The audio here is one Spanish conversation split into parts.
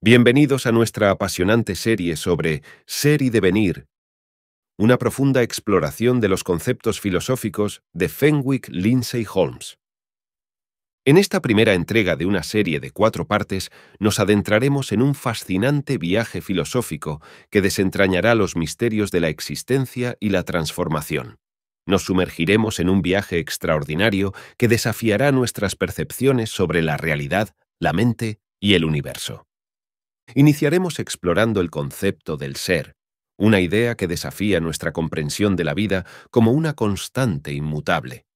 Bienvenidos a nuestra apasionante serie sobre ser y devenir, una profunda exploración de los conceptos filosóficos de Fenwick Lindsay Holmes. En esta primera entrega de una serie de cuatro partes nos adentraremos en un fascinante viaje filosófico que desentrañará los misterios de la existencia y la transformación. Nos sumergiremos en un viaje extraordinario que desafiará nuestras percepciones sobre la realidad, la mente y el universo iniciaremos explorando el concepto del ser, una idea que desafía nuestra comprensión de la vida como una constante inmutable.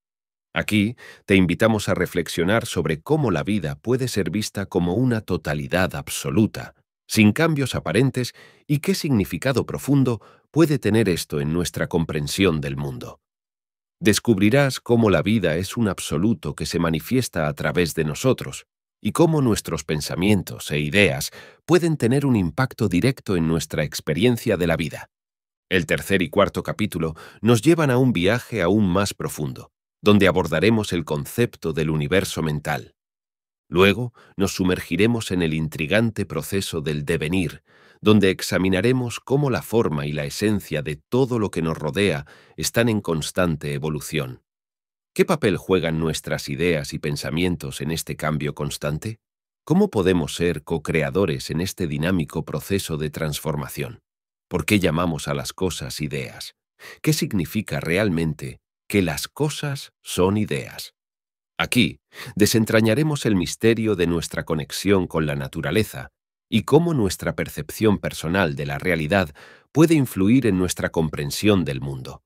Aquí te invitamos a reflexionar sobre cómo la vida puede ser vista como una totalidad absoluta, sin cambios aparentes y qué significado profundo puede tener esto en nuestra comprensión del mundo. Descubrirás cómo la vida es un absoluto que se manifiesta a través de nosotros, y cómo nuestros pensamientos e ideas pueden tener un impacto directo en nuestra experiencia de la vida. El tercer y cuarto capítulo nos llevan a un viaje aún más profundo, donde abordaremos el concepto del universo mental. Luego nos sumergiremos en el intrigante proceso del devenir, donde examinaremos cómo la forma y la esencia de todo lo que nos rodea están en constante evolución. ¿Qué papel juegan nuestras ideas y pensamientos en este cambio constante? ¿Cómo podemos ser co-creadores en este dinámico proceso de transformación? ¿Por qué llamamos a las cosas ideas? ¿Qué significa realmente que las cosas son ideas? Aquí desentrañaremos el misterio de nuestra conexión con la naturaleza y cómo nuestra percepción personal de la realidad puede influir en nuestra comprensión del mundo.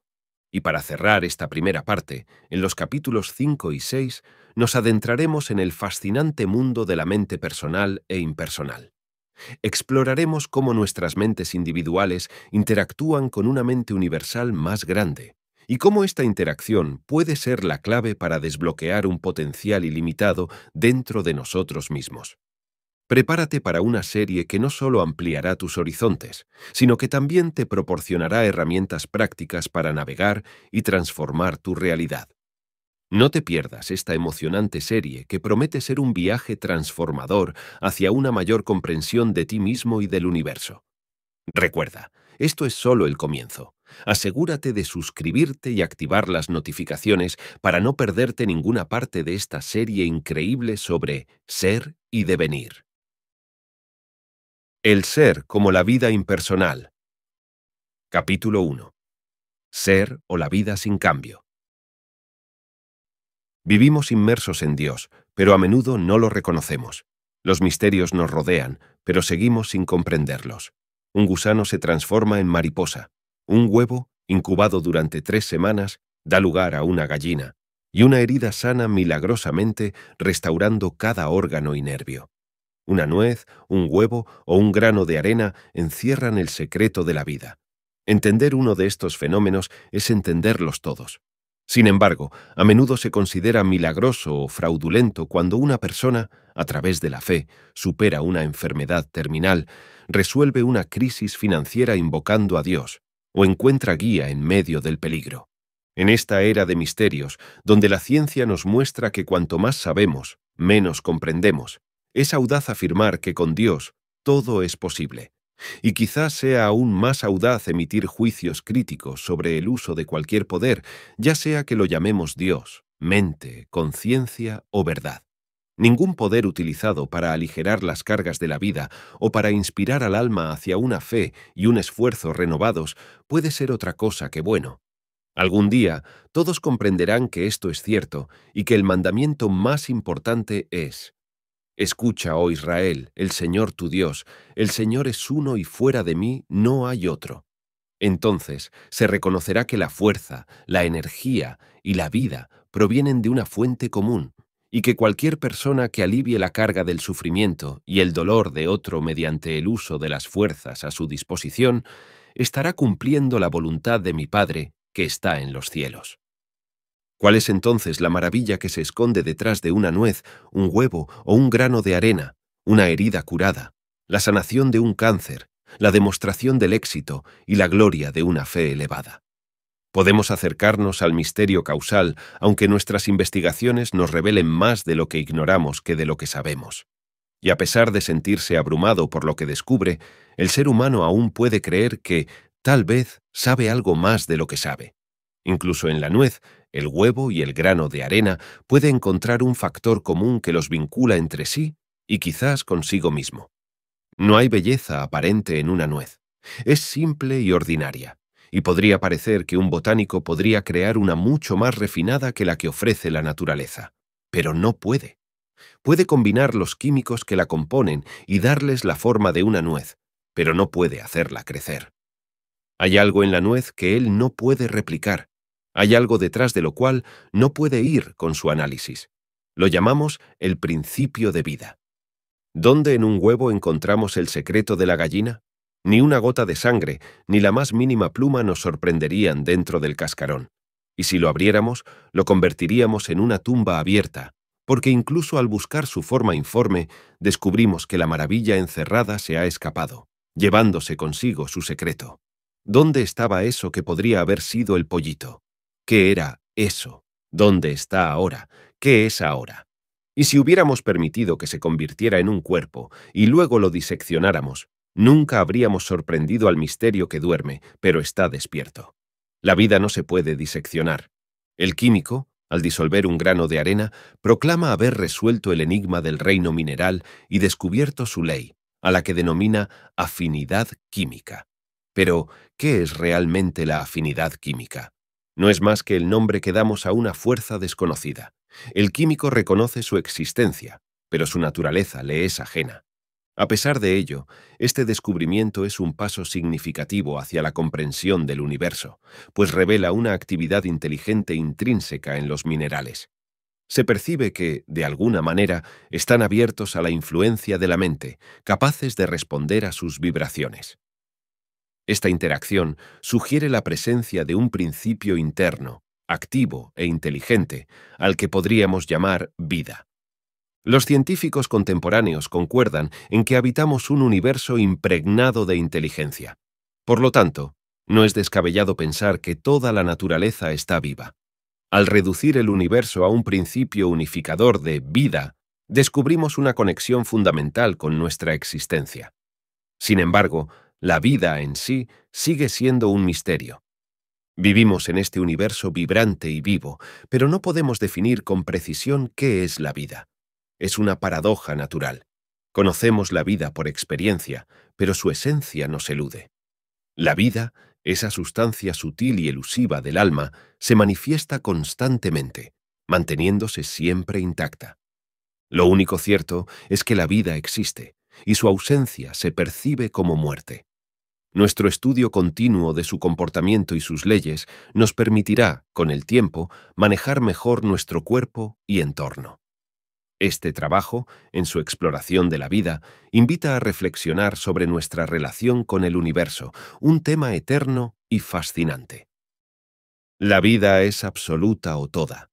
Y para cerrar esta primera parte, en los capítulos 5 y 6 nos adentraremos en el fascinante mundo de la mente personal e impersonal. Exploraremos cómo nuestras mentes individuales interactúan con una mente universal más grande y cómo esta interacción puede ser la clave para desbloquear un potencial ilimitado dentro de nosotros mismos. Prepárate para una serie que no solo ampliará tus horizontes, sino que también te proporcionará herramientas prácticas para navegar y transformar tu realidad. No te pierdas esta emocionante serie que promete ser un viaje transformador hacia una mayor comprensión de ti mismo y del universo. Recuerda, esto es solo el comienzo. Asegúrate de suscribirte y activar las notificaciones para no perderte ninguna parte de esta serie increíble sobre ser y devenir. El ser como la vida impersonal. Capítulo 1. Ser o la vida sin cambio. Vivimos inmersos en Dios, pero a menudo no lo reconocemos. Los misterios nos rodean, pero seguimos sin comprenderlos. Un gusano se transforma en mariposa. Un huevo, incubado durante tres semanas, da lugar a una gallina. Y una herida sana milagrosamente, restaurando cada órgano y nervio. Una nuez, un huevo o un grano de arena encierran el secreto de la vida. Entender uno de estos fenómenos es entenderlos todos. Sin embargo, a menudo se considera milagroso o fraudulento cuando una persona, a través de la fe, supera una enfermedad terminal, resuelve una crisis financiera invocando a Dios, o encuentra guía en medio del peligro. En esta era de misterios, donde la ciencia nos muestra que cuanto más sabemos, menos comprendemos, es audaz afirmar que con Dios todo es posible, y quizás sea aún más audaz emitir juicios críticos sobre el uso de cualquier poder, ya sea que lo llamemos Dios, mente, conciencia o verdad. Ningún poder utilizado para aligerar las cargas de la vida o para inspirar al alma hacia una fe y un esfuerzo renovados puede ser otra cosa que bueno. Algún día todos comprenderán que esto es cierto y que el mandamiento más importante es Escucha, oh Israel, el Señor tu Dios, el Señor es uno y fuera de mí no hay otro. Entonces se reconocerá que la fuerza, la energía y la vida provienen de una fuente común, y que cualquier persona que alivie la carga del sufrimiento y el dolor de otro mediante el uso de las fuerzas a su disposición, estará cumpliendo la voluntad de mi Padre que está en los cielos. ¿Cuál es entonces la maravilla que se esconde detrás de una nuez, un huevo o un grano de arena, una herida curada, la sanación de un cáncer, la demostración del éxito y la gloria de una fe elevada? Podemos acercarnos al misterio causal, aunque nuestras investigaciones nos revelen más de lo que ignoramos que de lo que sabemos. Y a pesar de sentirse abrumado por lo que descubre, el ser humano aún puede creer que, tal vez, sabe algo más de lo que sabe. Incluso en la nuez, el huevo y el grano de arena puede encontrar un factor común que los vincula entre sí y quizás consigo mismo. No hay belleza aparente en una nuez. Es simple y ordinaria, y podría parecer que un botánico podría crear una mucho más refinada que la que ofrece la naturaleza. Pero no puede. Puede combinar los químicos que la componen y darles la forma de una nuez, pero no puede hacerla crecer. Hay algo en la nuez que él no puede replicar, hay algo detrás de lo cual no puede ir con su análisis. Lo llamamos el principio de vida. ¿Dónde en un huevo encontramos el secreto de la gallina? Ni una gota de sangre, ni la más mínima pluma nos sorprenderían dentro del cascarón. Y si lo abriéramos, lo convertiríamos en una tumba abierta, porque incluso al buscar su forma informe, descubrimos que la maravilla encerrada se ha escapado, llevándose consigo su secreto. ¿Dónde estaba eso que podría haber sido el pollito? ¿Qué era eso? ¿Dónde está ahora? ¿Qué es ahora? Y si hubiéramos permitido que se convirtiera en un cuerpo y luego lo diseccionáramos, nunca habríamos sorprendido al misterio que duerme, pero está despierto. La vida no se puede diseccionar. El químico, al disolver un grano de arena, proclama haber resuelto el enigma del reino mineral y descubierto su ley, a la que denomina afinidad química. Pero, ¿qué es realmente la afinidad química? No es más que el nombre que damos a una fuerza desconocida. El químico reconoce su existencia, pero su naturaleza le es ajena. A pesar de ello, este descubrimiento es un paso significativo hacia la comprensión del universo, pues revela una actividad inteligente intrínseca en los minerales. Se percibe que, de alguna manera, están abiertos a la influencia de la mente, capaces de responder a sus vibraciones. Esta interacción sugiere la presencia de un principio interno, activo e inteligente, al que podríamos llamar vida. Los científicos contemporáneos concuerdan en que habitamos un universo impregnado de inteligencia. Por lo tanto, no es descabellado pensar que toda la naturaleza está viva. Al reducir el universo a un principio unificador de vida, descubrimos una conexión fundamental con nuestra existencia. Sin embargo, la vida en sí sigue siendo un misterio. Vivimos en este universo vibrante y vivo, pero no podemos definir con precisión qué es la vida. Es una paradoja natural. Conocemos la vida por experiencia, pero su esencia nos elude. La vida, esa sustancia sutil y elusiva del alma, se manifiesta constantemente, manteniéndose siempre intacta. Lo único cierto es que la vida existe, y su ausencia se percibe como muerte. Nuestro estudio continuo de su comportamiento y sus leyes nos permitirá, con el tiempo, manejar mejor nuestro cuerpo y entorno. Este trabajo, en su exploración de la vida, invita a reflexionar sobre nuestra relación con el universo, un tema eterno y fascinante. La vida es absoluta o toda.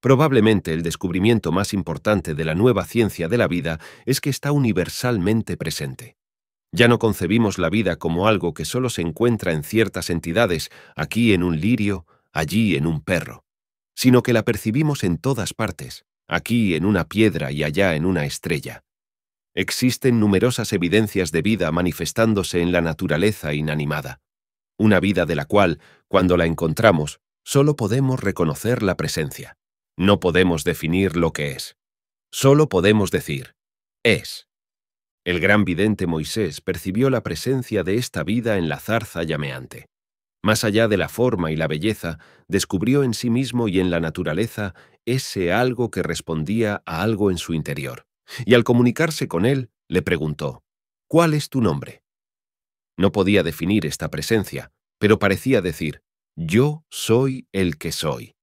Probablemente el descubrimiento más importante de la nueva ciencia de la vida es que está universalmente presente. Ya no concebimos la vida como algo que solo se encuentra en ciertas entidades, aquí en un lirio, allí en un perro, sino que la percibimos en todas partes, aquí en una piedra y allá en una estrella. Existen numerosas evidencias de vida manifestándose en la naturaleza inanimada, una vida de la cual, cuando la encontramos, solo podemos reconocer la presencia. No podemos definir lo que es. Solo podemos decir, es. El gran vidente Moisés percibió la presencia de esta vida en la zarza llameante. Más allá de la forma y la belleza, descubrió en sí mismo y en la naturaleza ese algo que respondía a algo en su interior. Y al comunicarse con él, le preguntó, ¿Cuál es tu nombre? No podía definir esta presencia, pero parecía decir, Yo soy el que soy.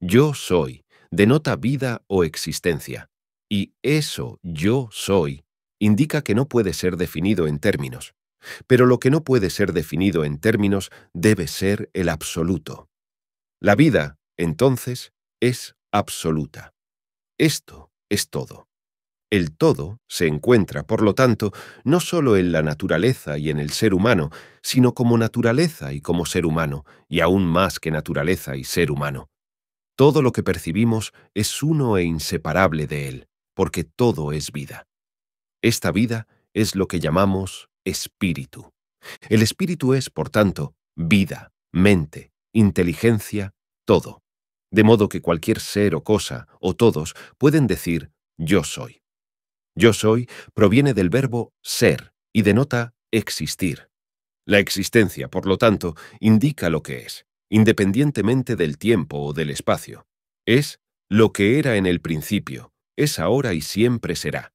Yo soy denota vida o existencia, y eso yo soy indica que no puede ser definido en términos, pero lo que no puede ser definido en términos debe ser el absoluto. La vida, entonces, es absoluta. Esto es todo. El todo se encuentra, por lo tanto, no solo en la naturaleza y en el ser humano, sino como naturaleza y como ser humano, y aún más que naturaleza y ser humano. Todo lo que percibimos es uno e inseparable de él, porque todo es vida. Esta vida es lo que llamamos espíritu. El espíritu es, por tanto, vida, mente, inteligencia, todo. De modo que cualquier ser o cosa, o todos, pueden decir yo soy. Yo soy proviene del verbo ser y denota existir. La existencia, por lo tanto, indica lo que es, independientemente del tiempo o del espacio. Es lo que era en el principio, es ahora y siempre será.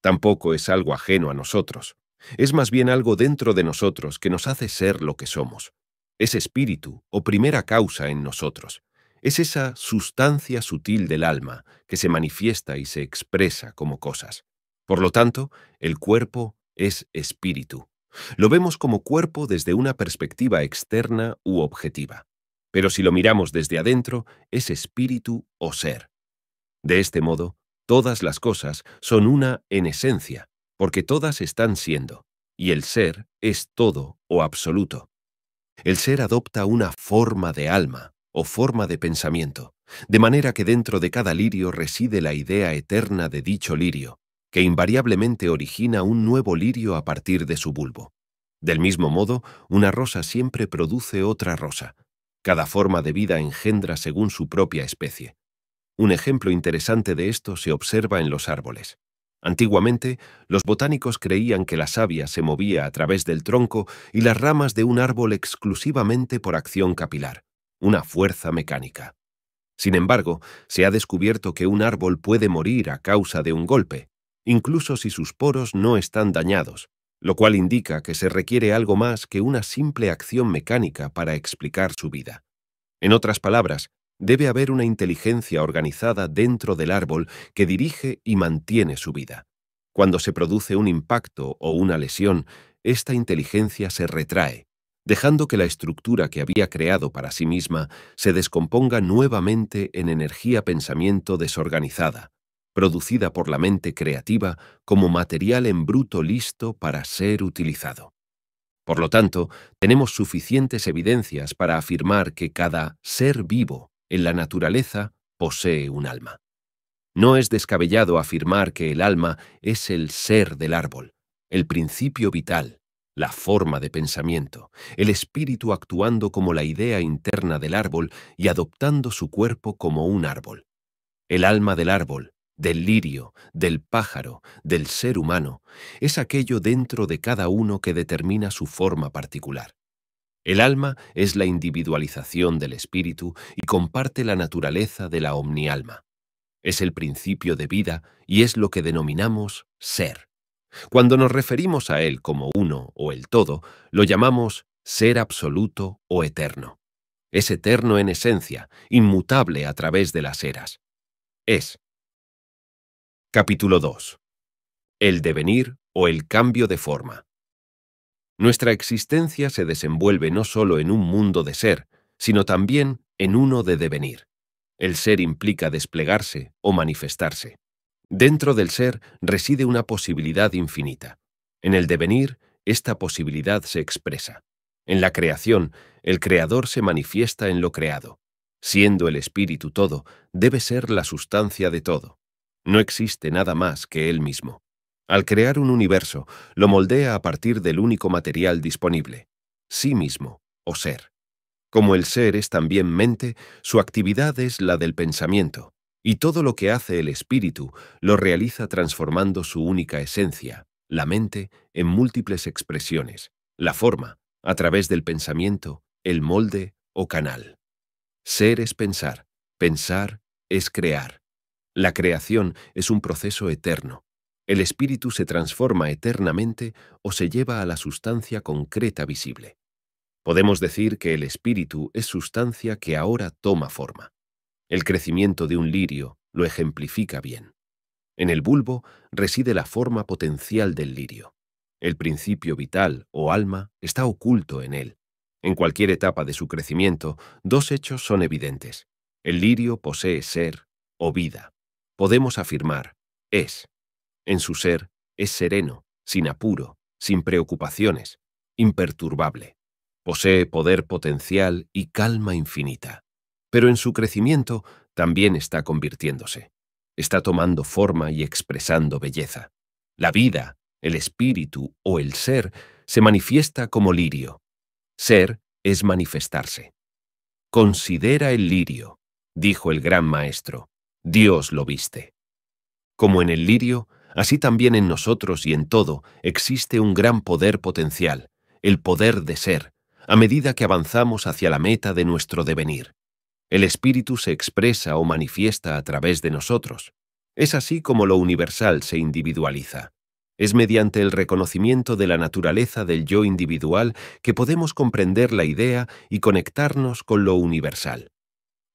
Tampoco es algo ajeno a nosotros. Es más bien algo dentro de nosotros que nos hace ser lo que somos. Es espíritu o primera causa en nosotros. Es esa sustancia sutil del alma que se manifiesta y se expresa como cosas. Por lo tanto, el cuerpo es espíritu. Lo vemos como cuerpo desde una perspectiva externa u objetiva. Pero si lo miramos desde adentro, es espíritu o ser. De este modo, Todas las cosas son una en esencia, porque todas están siendo, y el ser es todo o absoluto. El ser adopta una forma de alma o forma de pensamiento, de manera que dentro de cada lirio reside la idea eterna de dicho lirio, que invariablemente origina un nuevo lirio a partir de su bulbo. Del mismo modo, una rosa siempre produce otra rosa. Cada forma de vida engendra según su propia especie. Un ejemplo interesante de esto se observa en los árboles. Antiguamente, los botánicos creían que la savia se movía a través del tronco y las ramas de un árbol exclusivamente por acción capilar, una fuerza mecánica. Sin embargo, se ha descubierto que un árbol puede morir a causa de un golpe, incluso si sus poros no están dañados, lo cual indica que se requiere algo más que una simple acción mecánica para explicar su vida. En otras palabras, Debe haber una inteligencia organizada dentro del árbol que dirige y mantiene su vida. Cuando se produce un impacto o una lesión, esta inteligencia se retrae, dejando que la estructura que había creado para sí misma se descomponga nuevamente en energía pensamiento desorganizada, producida por la mente creativa como material en bruto listo para ser utilizado. Por lo tanto, tenemos suficientes evidencias para afirmar que cada ser vivo en la naturaleza posee un alma. No es descabellado afirmar que el alma es el ser del árbol, el principio vital, la forma de pensamiento, el espíritu actuando como la idea interna del árbol y adoptando su cuerpo como un árbol. El alma del árbol, del lirio, del pájaro, del ser humano, es aquello dentro de cada uno que determina su forma particular. El alma es la individualización del espíritu y comparte la naturaleza de la omnialma. Es el principio de vida y es lo que denominamos ser. Cuando nos referimos a él como uno o el todo, lo llamamos ser absoluto o eterno. Es eterno en esencia, inmutable a través de las eras. Es. Capítulo 2. El devenir o el cambio de forma. Nuestra existencia se desenvuelve no solo en un mundo de ser, sino también en uno de devenir. El ser implica desplegarse o manifestarse. Dentro del ser reside una posibilidad infinita. En el devenir, esta posibilidad se expresa. En la creación, el creador se manifiesta en lo creado. Siendo el espíritu todo, debe ser la sustancia de todo. No existe nada más que él mismo. Al crear un universo, lo moldea a partir del único material disponible, sí mismo o ser. Como el ser es también mente, su actividad es la del pensamiento, y todo lo que hace el espíritu lo realiza transformando su única esencia, la mente, en múltiples expresiones, la forma, a través del pensamiento, el molde o canal. Ser es pensar, pensar es crear. La creación es un proceso eterno, el espíritu se transforma eternamente o se lleva a la sustancia concreta visible. Podemos decir que el espíritu es sustancia que ahora toma forma. El crecimiento de un lirio lo ejemplifica bien. En el bulbo reside la forma potencial del lirio. El principio vital o alma está oculto en él. En cualquier etapa de su crecimiento, dos hechos son evidentes. El lirio posee ser o vida. Podemos afirmar, es. En su ser es sereno, sin apuro, sin preocupaciones, imperturbable. Posee poder potencial y calma infinita. Pero en su crecimiento también está convirtiéndose. Está tomando forma y expresando belleza. La vida, el espíritu o el ser se manifiesta como lirio. Ser es manifestarse. Considera el lirio, dijo el gran maestro. Dios lo viste. Como en el lirio, así también en nosotros y en todo existe un gran poder potencial, el poder de ser, a medida que avanzamos hacia la meta de nuestro devenir. El espíritu se expresa o manifiesta a través de nosotros. Es así como lo universal se individualiza. Es mediante el reconocimiento de la naturaleza del yo individual que podemos comprender la idea y conectarnos con lo universal.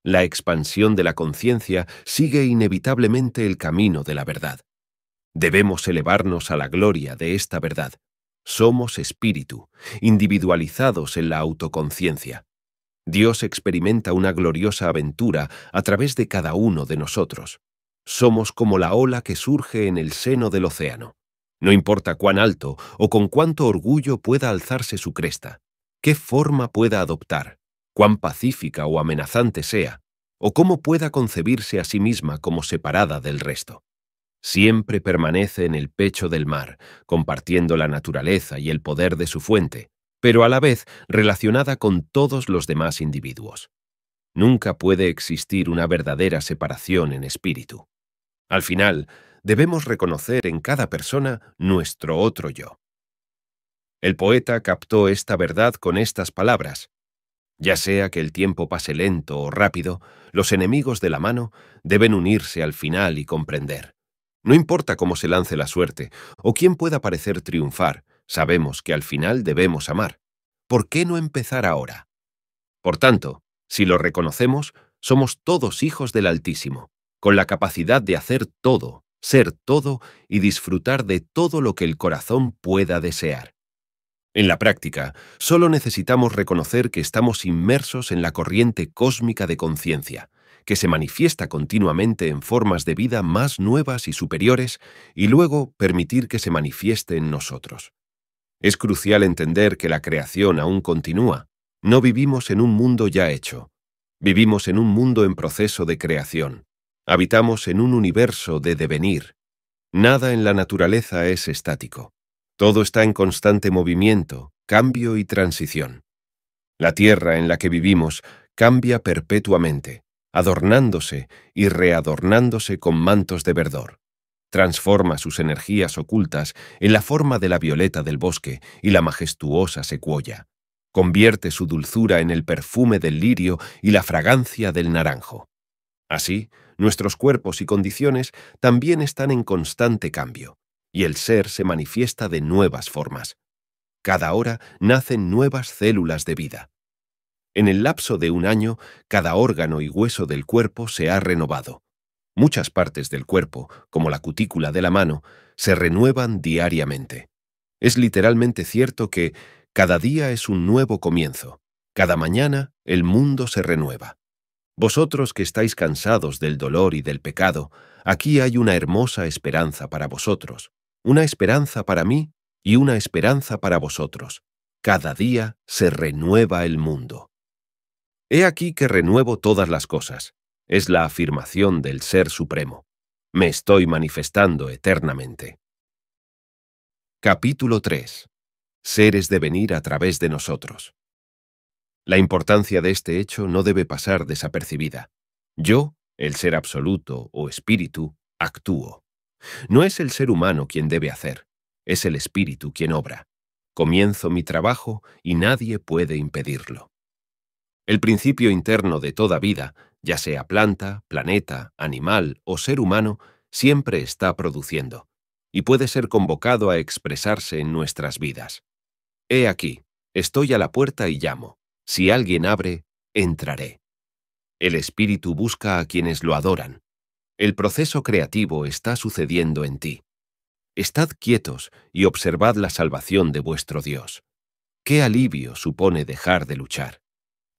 La expansión de la conciencia sigue inevitablemente el camino de la verdad. Debemos elevarnos a la gloria de esta verdad. Somos espíritu, individualizados en la autoconciencia. Dios experimenta una gloriosa aventura a través de cada uno de nosotros. Somos como la ola que surge en el seno del océano. No importa cuán alto o con cuánto orgullo pueda alzarse su cresta, qué forma pueda adoptar, cuán pacífica o amenazante sea, o cómo pueda concebirse a sí misma como separada del resto. Siempre permanece en el pecho del mar, compartiendo la naturaleza y el poder de su fuente, pero a la vez relacionada con todos los demás individuos. Nunca puede existir una verdadera separación en espíritu. Al final, debemos reconocer en cada persona nuestro otro yo. El poeta captó esta verdad con estas palabras. Ya sea que el tiempo pase lento o rápido, los enemigos de la mano deben unirse al final y comprender. No importa cómo se lance la suerte o quién pueda parecer triunfar, sabemos que al final debemos amar. ¿Por qué no empezar ahora? Por tanto, si lo reconocemos, somos todos hijos del Altísimo, con la capacidad de hacer todo, ser todo y disfrutar de todo lo que el corazón pueda desear. En la práctica, solo necesitamos reconocer que estamos inmersos en la corriente cósmica de conciencia, que se manifiesta continuamente en formas de vida más nuevas y superiores y luego permitir que se manifieste en nosotros. Es crucial entender que la creación aún continúa. No vivimos en un mundo ya hecho. Vivimos en un mundo en proceso de creación. Habitamos en un universo de devenir. Nada en la naturaleza es estático. Todo está en constante movimiento, cambio y transición. La tierra en la que vivimos cambia perpetuamente adornándose y readornándose con mantos de verdor. Transforma sus energías ocultas en la forma de la violeta del bosque y la majestuosa secuoya. Convierte su dulzura en el perfume del lirio y la fragancia del naranjo. Así, nuestros cuerpos y condiciones también están en constante cambio, y el ser se manifiesta de nuevas formas. Cada hora nacen nuevas células de vida. En el lapso de un año, cada órgano y hueso del cuerpo se ha renovado. Muchas partes del cuerpo, como la cutícula de la mano, se renuevan diariamente. Es literalmente cierto que cada día es un nuevo comienzo. Cada mañana el mundo se renueva. Vosotros que estáis cansados del dolor y del pecado, aquí hay una hermosa esperanza para vosotros, una esperanza para mí y una esperanza para vosotros. Cada día se renueva el mundo. He aquí que renuevo todas las cosas. Es la afirmación del Ser Supremo. Me estoy manifestando eternamente. Capítulo 3. Seres de venir a través de nosotros. La importancia de este hecho no debe pasar desapercibida. Yo, el ser absoluto o espíritu, actúo. No es el ser humano quien debe hacer, es el espíritu quien obra. Comienzo mi trabajo y nadie puede impedirlo el principio interno de toda vida, ya sea planta, planeta, animal o ser humano, siempre está produciendo, y puede ser convocado a expresarse en nuestras vidas. He aquí, estoy a la puerta y llamo. Si alguien abre, entraré. El espíritu busca a quienes lo adoran. El proceso creativo está sucediendo en ti. Estad quietos y observad la salvación de vuestro Dios. Qué alivio supone dejar de luchar.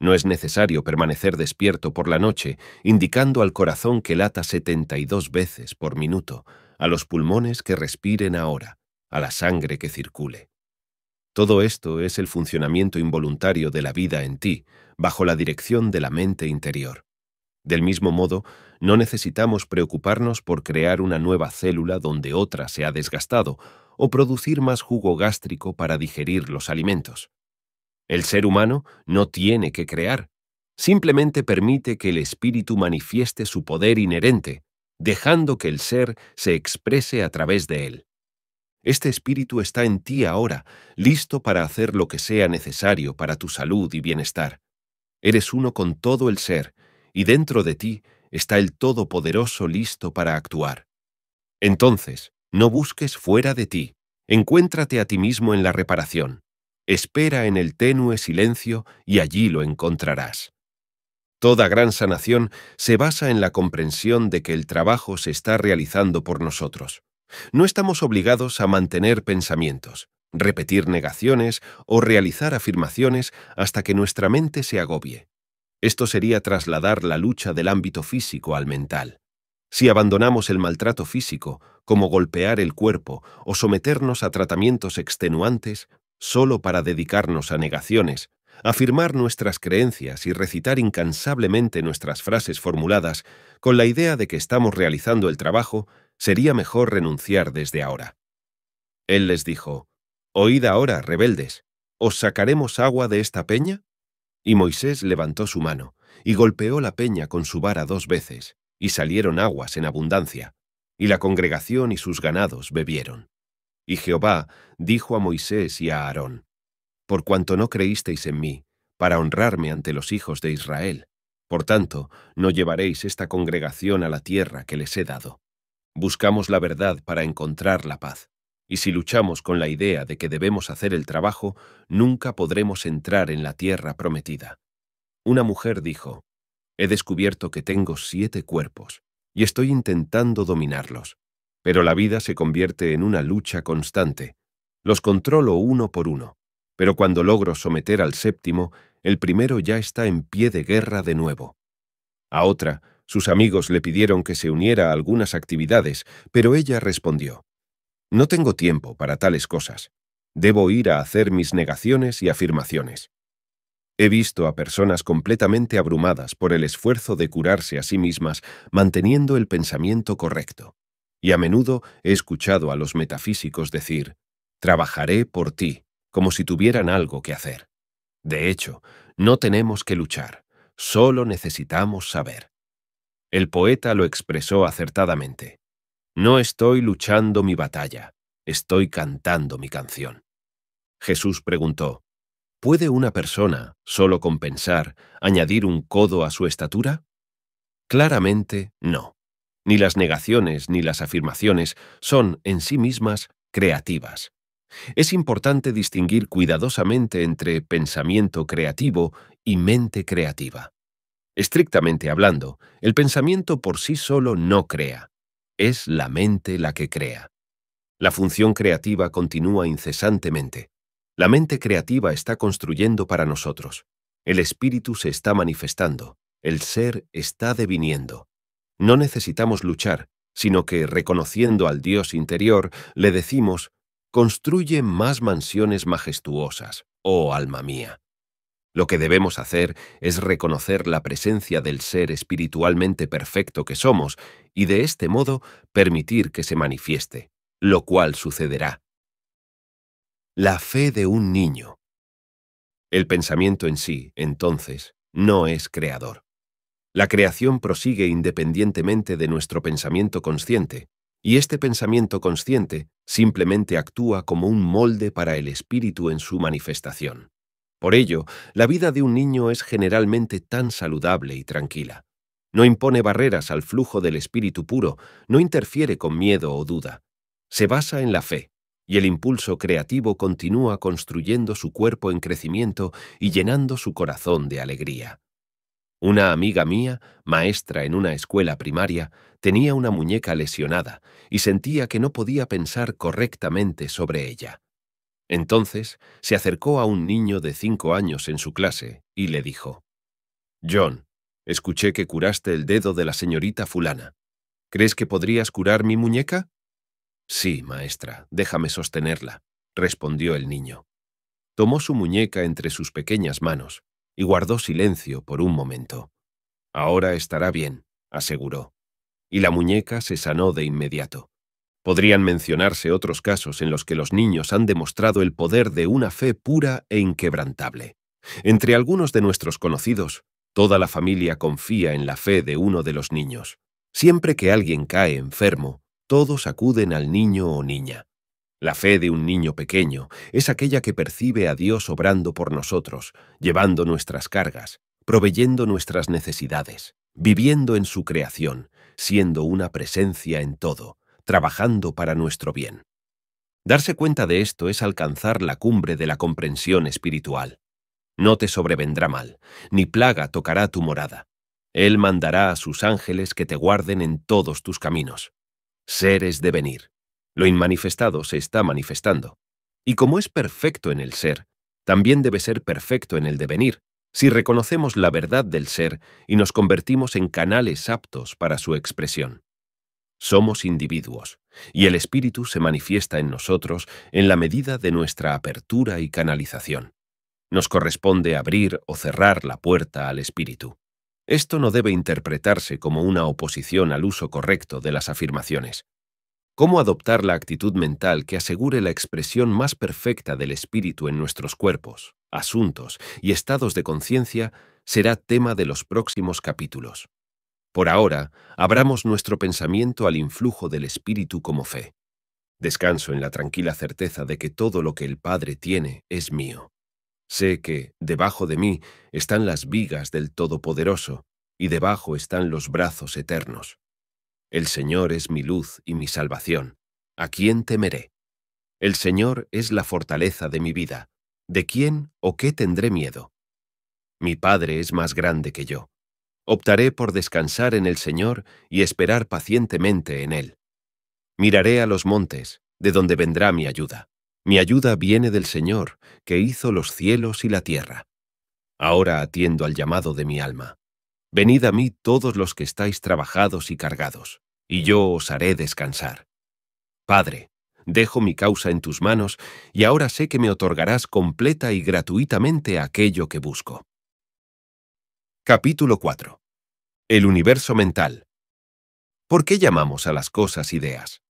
No es necesario permanecer despierto por la noche, indicando al corazón que lata 72 veces por minuto, a los pulmones que respiren ahora, a la sangre que circule. Todo esto es el funcionamiento involuntario de la vida en ti, bajo la dirección de la mente interior. Del mismo modo, no necesitamos preocuparnos por crear una nueva célula donde otra se ha desgastado o producir más jugo gástrico para digerir los alimentos. El ser humano no tiene que crear, simplemente permite que el espíritu manifieste su poder inherente, dejando que el ser se exprese a través de él. Este espíritu está en ti ahora, listo para hacer lo que sea necesario para tu salud y bienestar. Eres uno con todo el ser, y dentro de ti está el Todopoderoso listo para actuar. Entonces, no busques fuera de ti, encuéntrate a ti mismo en la reparación. Espera en el tenue silencio y allí lo encontrarás. Toda gran sanación se basa en la comprensión de que el trabajo se está realizando por nosotros. No estamos obligados a mantener pensamientos, repetir negaciones o realizar afirmaciones hasta que nuestra mente se agobie. Esto sería trasladar la lucha del ámbito físico al mental. Si abandonamos el maltrato físico, como golpear el cuerpo o someternos a tratamientos extenuantes, solo para dedicarnos a negaciones, afirmar nuestras creencias y recitar incansablemente nuestras frases formuladas con la idea de que estamos realizando el trabajo, sería mejor renunciar desde ahora. Él les dijo, Oíd ahora, rebeldes, ¿os sacaremos agua de esta peña? Y Moisés levantó su mano, y golpeó la peña con su vara dos veces, y salieron aguas en abundancia, y la congregación y sus ganados bebieron. Y Jehová dijo a Moisés y a Aarón, Por cuanto no creísteis en mí, para honrarme ante los hijos de Israel, por tanto, no llevaréis esta congregación a la tierra que les he dado. Buscamos la verdad para encontrar la paz, y si luchamos con la idea de que debemos hacer el trabajo, nunca podremos entrar en la tierra prometida. Una mujer dijo, He descubierto que tengo siete cuerpos, y estoy intentando dominarlos. Pero la vida se convierte en una lucha constante. Los controlo uno por uno, pero cuando logro someter al séptimo, el primero ya está en pie de guerra de nuevo. A otra, sus amigos le pidieron que se uniera a algunas actividades, pero ella respondió, «No tengo tiempo para tales cosas. Debo ir a hacer mis negaciones y afirmaciones». He visto a personas completamente abrumadas por el esfuerzo de curarse a sí mismas manteniendo el pensamiento correcto y a menudo he escuchado a los metafísicos decir, trabajaré por ti, como si tuvieran algo que hacer. De hecho, no tenemos que luchar, solo necesitamos saber. El poeta lo expresó acertadamente. No estoy luchando mi batalla, estoy cantando mi canción. Jesús preguntó, ¿Puede una persona, solo con pensar, añadir un codo a su estatura? Claramente no. Ni las negaciones ni las afirmaciones son en sí mismas creativas. Es importante distinguir cuidadosamente entre pensamiento creativo y mente creativa. Estrictamente hablando, el pensamiento por sí solo no crea. Es la mente la que crea. La función creativa continúa incesantemente. La mente creativa está construyendo para nosotros. El espíritu se está manifestando. El ser está deviniendo. No necesitamos luchar, sino que, reconociendo al Dios interior, le decimos, construye más mansiones majestuosas, oh alma mía. Lo que debemos hacer es reconocer la presencia del ser espiritualmente perfecto que somos y de este modo permitir que se manifieste, lo cual sucederá. La fe de un niño. El pensamiento en sí, entonces, no es creador. La creación prosigue independientemente de nuestro pensamiento consciente, y este pensamiento consciente simplemente actúa como un molde para el espíritu en su manifestación. Por ello, la vida de un niño es generalmente tan saludable y tranquila. No impone barreras al flujo del espíritu puro, no interfiere con miedo o duda. Se basa en la fe, y el impulso creativo continúa construyendo su cuerpo en crecimiento y llenando su corazón de alegría. Una amiga mía, maestra en una escuela primaria, tenía una muñeca lesionada y sentía que no podía pensar correctamente sobre ella. Entonces se acercó a un niño de cinco años en su clase y le dijo, John, escuché que curaste el dedo de la señorita fulana. ¿Crees que podrías curar mi muñeca? Sí, maestra, déjame sostenerla, respondió el niño. Tomó su muñeca entre sus pequeñas manos y guardó silencio por un momento. Ahora estará bien, aseguró. Y la muñeca se sanó de inmediato. Podrían mencionarse otros casos en los que los niños han demostrado el poder de una fe pura e inquebrantable. Entre algunos de nuestros conocidos, toda la familia confía en la fe de uno de los niños. Siempre que alguien cae enfermo, todos acuden al niño o niña. La fe de un niño pequeño es aquella que percibe a Dios obrando por nosotros, llevando nuestras cargas, proveyendo nuestras necesidades, viviendo en su creación, siendo una presencia en todo, trabajando para nuestro bien. Darse cuenta de esto es alcanzar la cumbre de la comprensión espiritual. No te sobrevendrá mal, ni plaga tocará tu morada. Él mandará a sus ángeles que te guarden en todos tus caminos. Seres de venir. Lo inmanifestado se está manifestando. Y como es perfecto en el ser, también debe ser perfecto en el devenir, si reconocemos la verdad del ser y nos convertimos en canales aptos para su expresión. Somos individuos, y el espíritu se manifiesta en nosotros en la medida de nuestra apertura y canalización. Nos corresponde abrir o cerrar la puerta al espíritu. Esto no debe interpretarse como una oposición al uso correcto de las afirmaciones cómo adoptar la actitud mental que asegure la expresión más perfecta del espíritu en nuestros cuerpos, asuntos y estados de conciencia será tema de los próximos capítulos. Por ahora, abramos nuestro pensamiento al influjo del espíritu como fe. Descanso en la tranquila certeza de que todo lo que el Padre tiene es mío. Sé que, debajo de mí, están las vigas del Todopoderoso, y debajo están los brazos eternos. El Señor es mi luz y mi salvación. ¿A quién temeré? El Señor es la fortaleza de mi vida. ¿De quién o qué tendré miedo? Mi Padre es más grande que yo. Optaré por descansar en el Señor y esperar pacientemente en Él. Miraré a los montes, de donde vendrá mi ayuda. Mi ayuda viene del Señor, que hizo los cielos y la tierra. Ahora atiendo al llamado de mi alma. Venid a mí todos los que estáis trabajados y cargados y yo os haré descansar. Padre, dejo mi causa en tus manos, y ahora sé que me otorgarás completa y gratuitamente aquello que busco. Capítulo 4. El universo mental. ¿Por qué llamamos a las cosas ideas?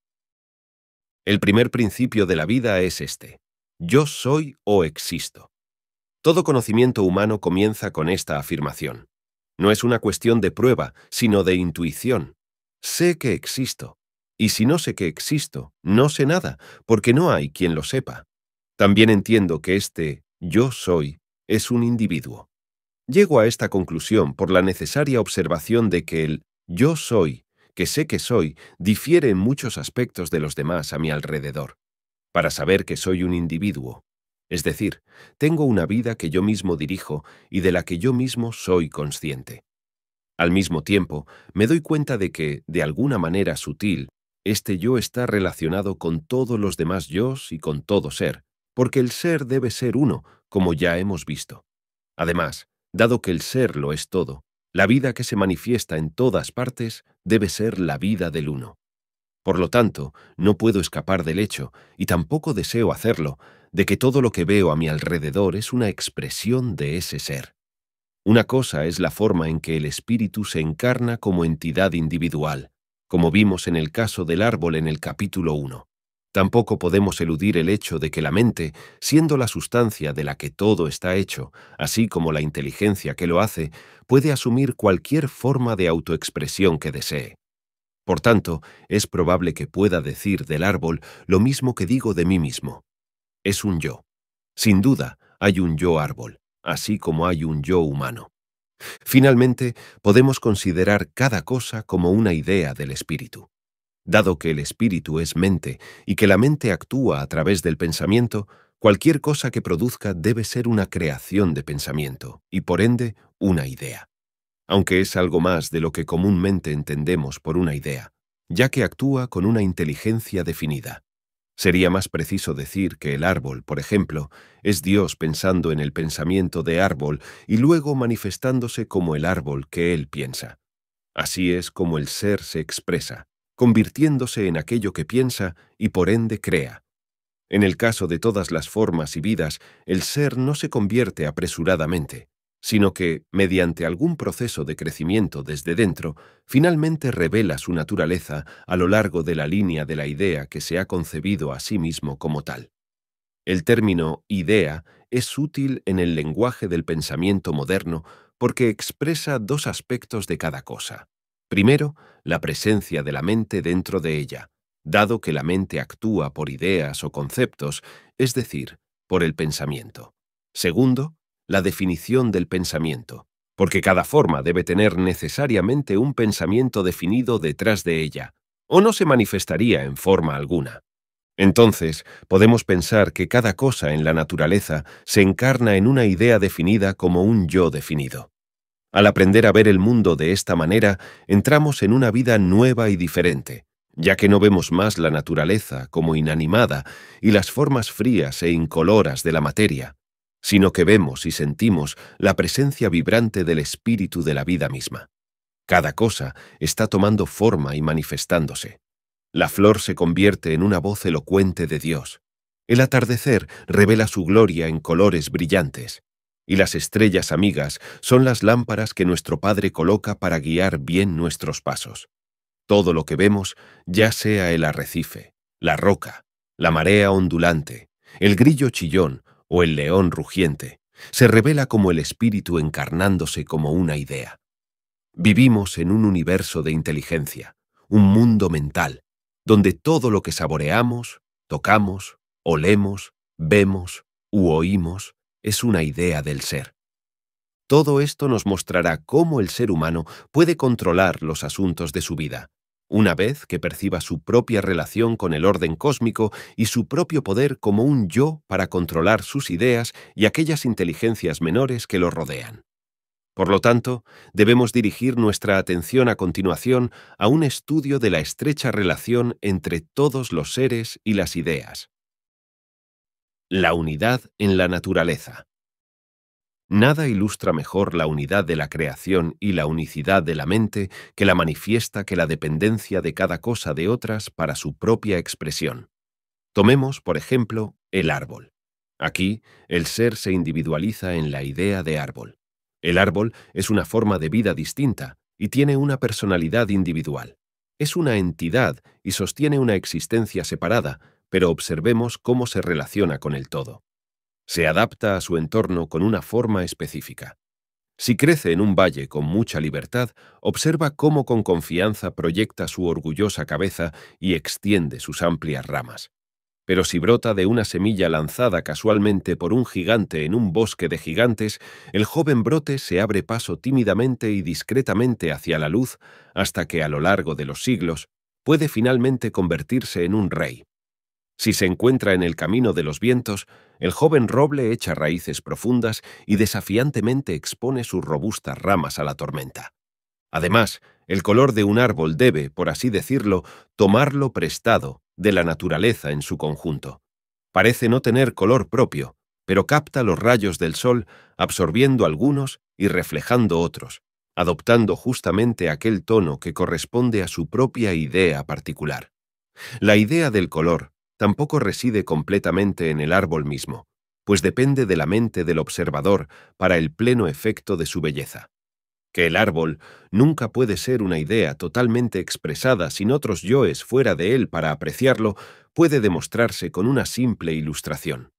El primer principio de la vida es este. Yo soy o existo. Todo conocimiento humano comienza con esta afirmación. No es una cuestión de prueba, sino de intuición, Sé que existo, y si no sé que existo, no sé nada, porque no hay quien lo sepa. También entiendo que este yo soy es un individuo. Llego a esta conclusión por la necesaria observación de que el yo soy, que sé que soy, difiere en muchos aspectos de los demás a mi alrededor. Para saber que soy un individuo, es decir, tengo una vida que yo mismo dirijo y de la que yo mismo soy consciente. Al mismo tiempo, me doy cuenta de que, de alguna manera sutil, este yo está relacionado con todos los demás yos y con todo ser, porque el ser debe ser uno, como ya hemos visto. Además, dado que el ser lo es todo, la vida que se manifiesta en todas partes debe ser la vida del uno. Por lo tanto, no puedo escapar del hecho, y tampoco deseo hacerlo, de que todo lo que veo a mi alrededor es una expresión de ese ser. Una cosa es la forma en que el espíritu se encarna como entidad individual, como vimos en el caso del árbol en el capítulo 1. Tampoco podemos eludir el hecho de que la mente, siendo la sustancia de la que todo está hecho, así como la inteligencia que lo hace, puede asumir cualquier forma de autoexpresión que desee. Por tanto, es probable que pueda decir del árbol lo mismo que digo de mí mismo. Es un yo. Sin duda, hay un yo árbol, así como hay un yo humano. Finalmente, podemos considerar cada cosa como una idea del espíritu. Dado que el espíritu es mente y que la mente actúa a través del pensamiento, cualquier cosa que produzca debe ser una creación de pensamiento y por ende una idea. Aunque es algo más de lo que comúnmente entendemos por una idea, ya que actúa con una inteligencia definida. Sería más preciso decir que el árbol, por ejemplo, es Dios pensando en el pensamiento de árbol y luego manifestándose como el árbol que él piensa. Así es como el ser se expresa, convirtiéndose en aquello que piensa y por ende crea. En el caso de todas las formas y vidas, el ser no se convierte apresuradamente, sino que, mediante algún proceso de crecimiento desde dentro, finalmente revela su naturaleza a lo largo de la línea de la idea que se ha concebido a sí mismo como tal. El término idea es útil en el lenguaje del pensamiento moderno porque expresa dos aspectos de cada cosa. Primero, la presencia de la mente dentro de ella, dado que la mente actúa por ideas o conceptos, es decir, por el pensamiento. Segundo, la definición del pensamiento, porque cada forma debe tener necesariamente un pensamiento definido detrás de ella, o no se manifestaría en forma alguna. Entonces, podemos pensar que cada cosa en la naturaleza se encarna en una idea definida como un yo definido. Al aprender a ver el mundo de esta manera, entramos en una vida nueva y diferente, ya que no vemos más la naturaleza como inanimada y las formas frías e incoloras de la materia, sino que vemos y sentimos la presencia vibrante del espíritu de la vida misma. Cada cosa está tomando forma y manifestándose. La flor se convierte en una voz elocuente de Dios. El atardecer revela su gloria en colores brillantes. Y las estrellas amigas son las lámparas que nuestro Padre coloca para guiar bien nuestros pasos. Todo lo que vemos, ya sea el arrecife, la roca, la marea ondulante, el grillo chillón o el león rugiente, se revela como el espíritu encarnándose como una idea. Vivimos en un universo de inteligencia, un mundo mental, donde todo lo que saboreamos, tocamos, olemos, vemos u oímos es una idea del ser. Todo esto nos mostrará cómo el ser humano puede controlar los asuntos de su vida, una vez que perciba su propia relación con el orden cósmico y su propio poder como un yo para controlar sus ideas y aquellas inteligencias menores que lo rodean. Por lo tanto, debemos dirigir nuestra atención a continuación a un estudio de la estrecha relación entre todos los seres y las ideas. La unidad en la naturaleza. Nada ilustra mejor la unidad de la creación y la unicidad de la mente que la manifiesta que la dependencia de cada cosa de otras para su propia expresión. Tomemos, por ejemplo, el árbol. Aquí, el ser se individualiza en la idea de árbol. El árbol es una forma de vida distinta y tiene una personalidad individual. Es una entidad y sostiene una existencia separada, pero observemos cómo se relaciona con el todo. Se adapta a su entorno con una forma específica. Si crece en un valle con mucha libertad, observa cómo con confianza proyecta su orgullosa cabeza y extiende sus amplias ramas. Pero si brota de una semilla lanzada casualmente por un gigante en un bosque de gigantes, el joven brote se abre paso tímidamente y discretamente hacia la luz hasta que a lo largo de los siglos puede finalmente convertirse en un rey. Si se encuentra en el camino de los vientos, el joven roble echa raíces profundas y desafiantemente expone sus robustas ramas a la tormenta. Además, el color de un árbol debe, por así decirlo, tomarlo prestado de la naturaleza en su conjunto. Parece no tener color propio, pero capta los rayos del sol, absorbiendo algunos y reflejando otros, adoptando justamente aquel tono que corresponde a su propia idea particular. La idea del color tampoco reside completamente en el árbol mismo, pues depende de la mente del observador para el pleno efecto de su belleza. Que el árbol nunca puede ser una idea totalmente expresada sin otros yoes fuera de él para apreciarlo, puede demostrarse con una simple ilustración.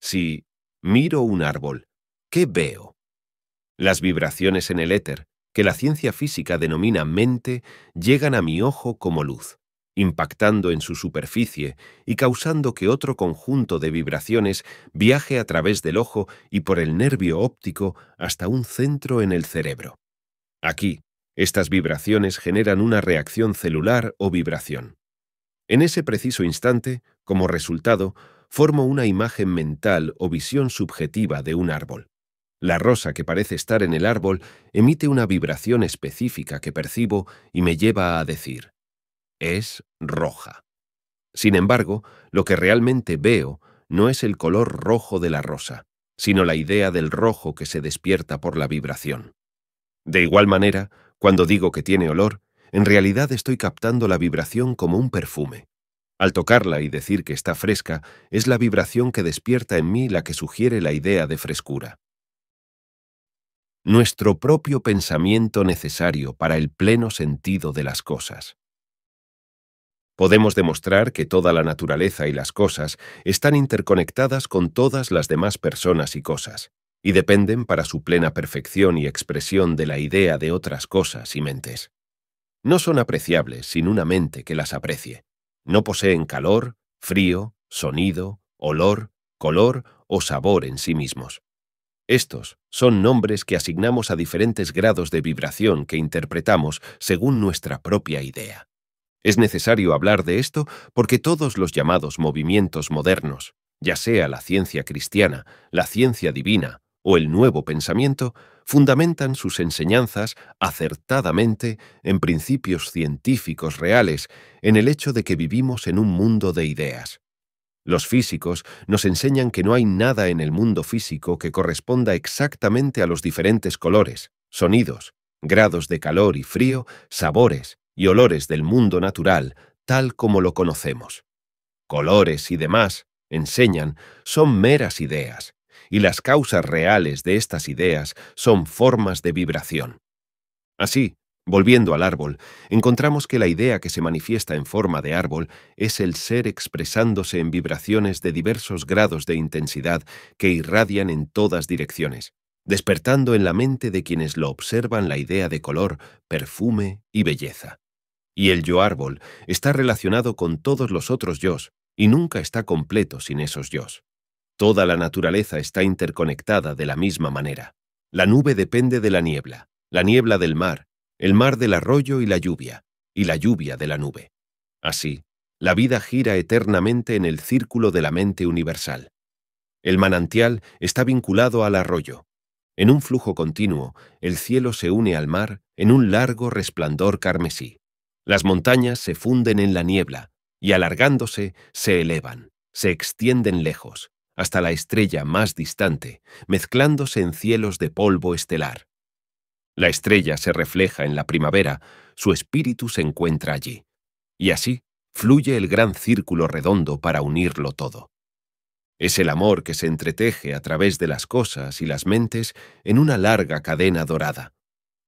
Si miro un árbol, ¿qué veo? Las vibraciones en el éter, que la ciencia física denomina mente, llegan a mi ojo como luz impactando en su superficie y causando que otro conjunto de vibraciones viaje a través del ojo y por el nervio óptico hasta un centro en el cerebro. Aquí, estas vibraciones generan una reacción celular o vibración. En ese preciso instante, como resultado, formo una imagen mental o visión subjetiva de un árbol. La rosa que parece estar en el árbol emite una vibración específica que percibo y me lleva a decir, es roja. Sin embargo, lo que realmente veo no es el color rojo de la rosa, sino la idea del rojo que se despierta por la vibración. De igual manera, cuando digo que tiene olor, en realidad estoy captando la vibración como un perfume. Al tocarla y decir que está fresca, es la vibración que despierta en mí la que sugiere la idea de frescura. Nuestro propio pensamiento necesario para el pleno sentido de las cosas. Podemos demostrar que toda la naturaleza y las cosas están interconectadas con todas las demás personas y cosas, y dependen para su plena perfección y expresión de la idea de otras cosas y mentes. No son apreciables sin una mente que las aprecie. No poseen calor, frío, sonido, olor, color o sabor en sí mismos. Estos son nombres que asignamos a diferentes grados de vibración que interpretamos según nuestra propia idea. Es necesario hablar de esto porque todos los llamados movimientos modernos, ya sea la ciencia cristiana, la ciencia divina o el nuevo pensamiento, fundamentan sus enseñanzas acertadamente en principios científicos reales, en el hecho de que vivimos en un mundo de ideas. Los físicos nos enseñan que no hay nada en el mundo físico que corresponda exactamente a los diferentes colores, sonidos, grados de calor y frío, sabores, y olores del mundo natural tal como lo conocemos. Colores y demás, enseñan, son meras ideas, y las causas reales de estas ideas son formas de vibración. Así, volviendo al árbol, encontramos que la idea que se manifiesta en forma de árbol es el ser expresándose en vibraciones de diversos grados de intensidad que irradian en todas direcciones, despertando en la mente de quienes lo observan la idea de color, perfume y belleza. Y el yo árbol está relacionado con todos los otros yos y nunca está completo sin esos yos. Toda la naturaleza está interconectada de la misma manera. La nube depende de la niebla, la niebla del mar, el mar del arroyo y la lluvia, y la lluvia de la nube. Así, la vida gira eternamente en el círculo de la mente universal. El manantial está vinculado al arroyo. En un flujo continuo, el cielo se une al mar en un largo resplandor carmesí. Las montañas se funden en la niebla y alargándose se elevan, se extienden lejos, hasta la estrella más distante, mezclándose en cielos de polvo estelar. La estrella se refleja en la primavera, su espíritu se encuentra allí, y así fluye el gran círculo redondo para unirlo todo. Es el amor que se entreteje a través de las cosas y las mentes en una larga cadena dorada,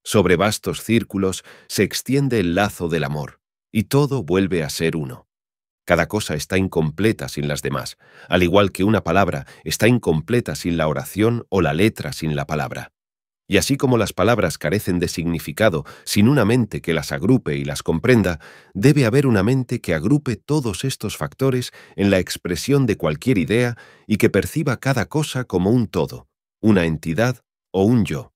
sobre vastos círculos se extiende el lazo del amor, y todo vuelve a ser uno. Cada cosa está incompleta sin las demás, al igual que una palabra está incompleta sin la oración o la letra sin la palabra. Y así como las palabras carecen de significado sin una mente que las agrupe y las comprenda, debe haber una mente que agrupe todos estos factores en la expresión de cualquier idea y que perciba cada cosa como un todo, una entidad o un yo.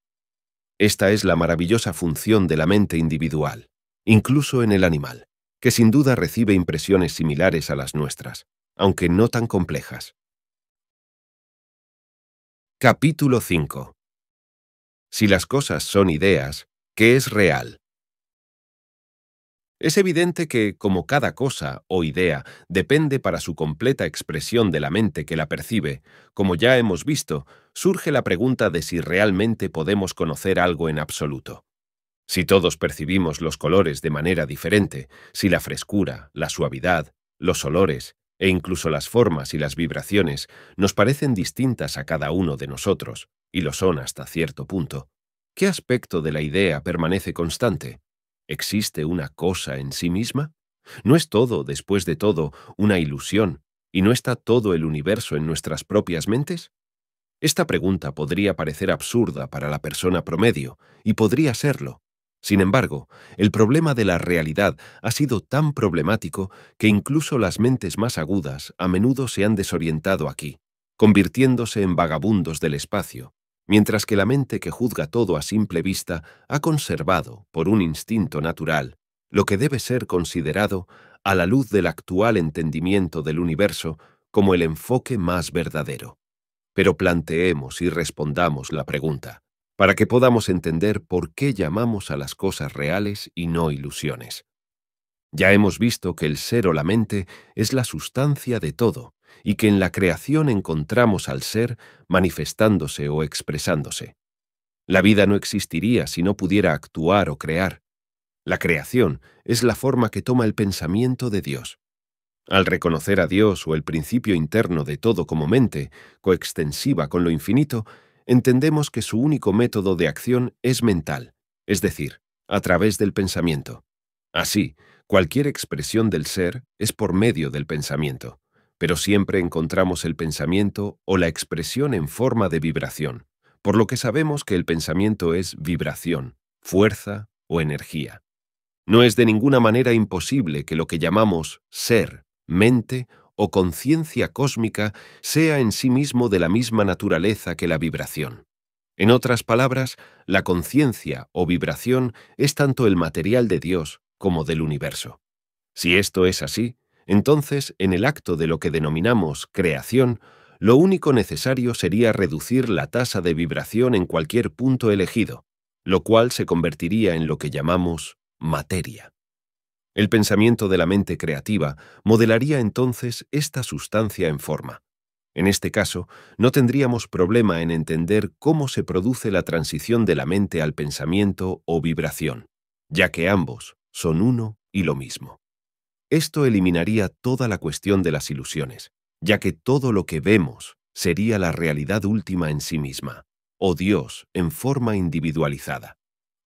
Esta es la maravillosa función de la mente individual, incluso en el animal, que sin duda recibe impresiones similares a las nuestras, aunque no tan complejas. Capítulo 5. Si las cosas son ideas, ¿qué es real? Es evidente que, como cada cosa o idea depende para su completa expresión de la mente que la percibe, como ya hemos visto, surge la pregunta de si realmente podemos conocer algo en absoluto. Si todos percibimos los colores de manera diferente, si la frescura, la suavidad, los olores e incluso las formas y las vibraciones nos parecen distintas a cada uno de nosotros, y lo son hasta cierto punto, ¿qué aspecto de la idea permanece constante? ¿Existe una cosa en sí misma? ¿No es todo, después de todo, una ilusión y no está todo el universo en nuestras propias mentes? Esta pregunta podría parecer absurda para la persona promedio, y podría serlo. Sin embargo, el problema de la realidad ha sido tan problemático que incluso las mentes más agudas a menudo se han desorientado aquí, convirtiéndose en vagabundos del espacio, mientras que la mente que juzga todo a simple vista ha conservado, por un instinto natural, lo que debe ser considerado, a la luz del actual entendimiento del universo, como el enfoque más verdadero. Pero planteemos y respondamos la pregunta, para que podamos entender por qué llamamos a las cosas reales y no ilusiones. Ya hemos visto que el ser o la mente es la sustancia de todo y que en la creación encontramos al ser manifestándose o expresándose. La vida no existiría si no pudiera actuar o crear. La creación es la forma que toma el pensamiento de Dios. Al reconocer a Dios o el principio interno de todo como mente, coextensiva con lo infinito, entendemos que su único método de acción es mental, es decir, a través del pensamiento. Así, Cualquier expresión del ser es por medio del pensamiento, pero siempre encontramos el pensamiento o la expresión en forma de vibración, por lo que sabemos que el pensamiento es vibración, fuerza o energía. No es de ninguna manera imposible que lo que llamamos ser, mente o conciencia cósmica sea en sí mismo de la misma naturaleza que la vibración. En otras palabras, la conciencia o vibración es tanto el material de Dios como del universo. Si esto es así, entonces en el acto de lo que denominamos creación, lo único necesario sería reducir la tasa de vibración en cualquier punto elegido, lo cual se convertiría en lo que llamamos materia. El pensamiento de la mente creativa modelaría entonces esta sustancia en forma. En este caso, no tendríamos problema en entender cómo se produce la transición de la mente al pensamiento o vibración, ya que ambos, son uno y lo mismo. Esto eliminaría toda la cuestión de las ilusiones, ya que todo lo que vemos sería la realidad última en sí misma, o Dios en forma individualizada.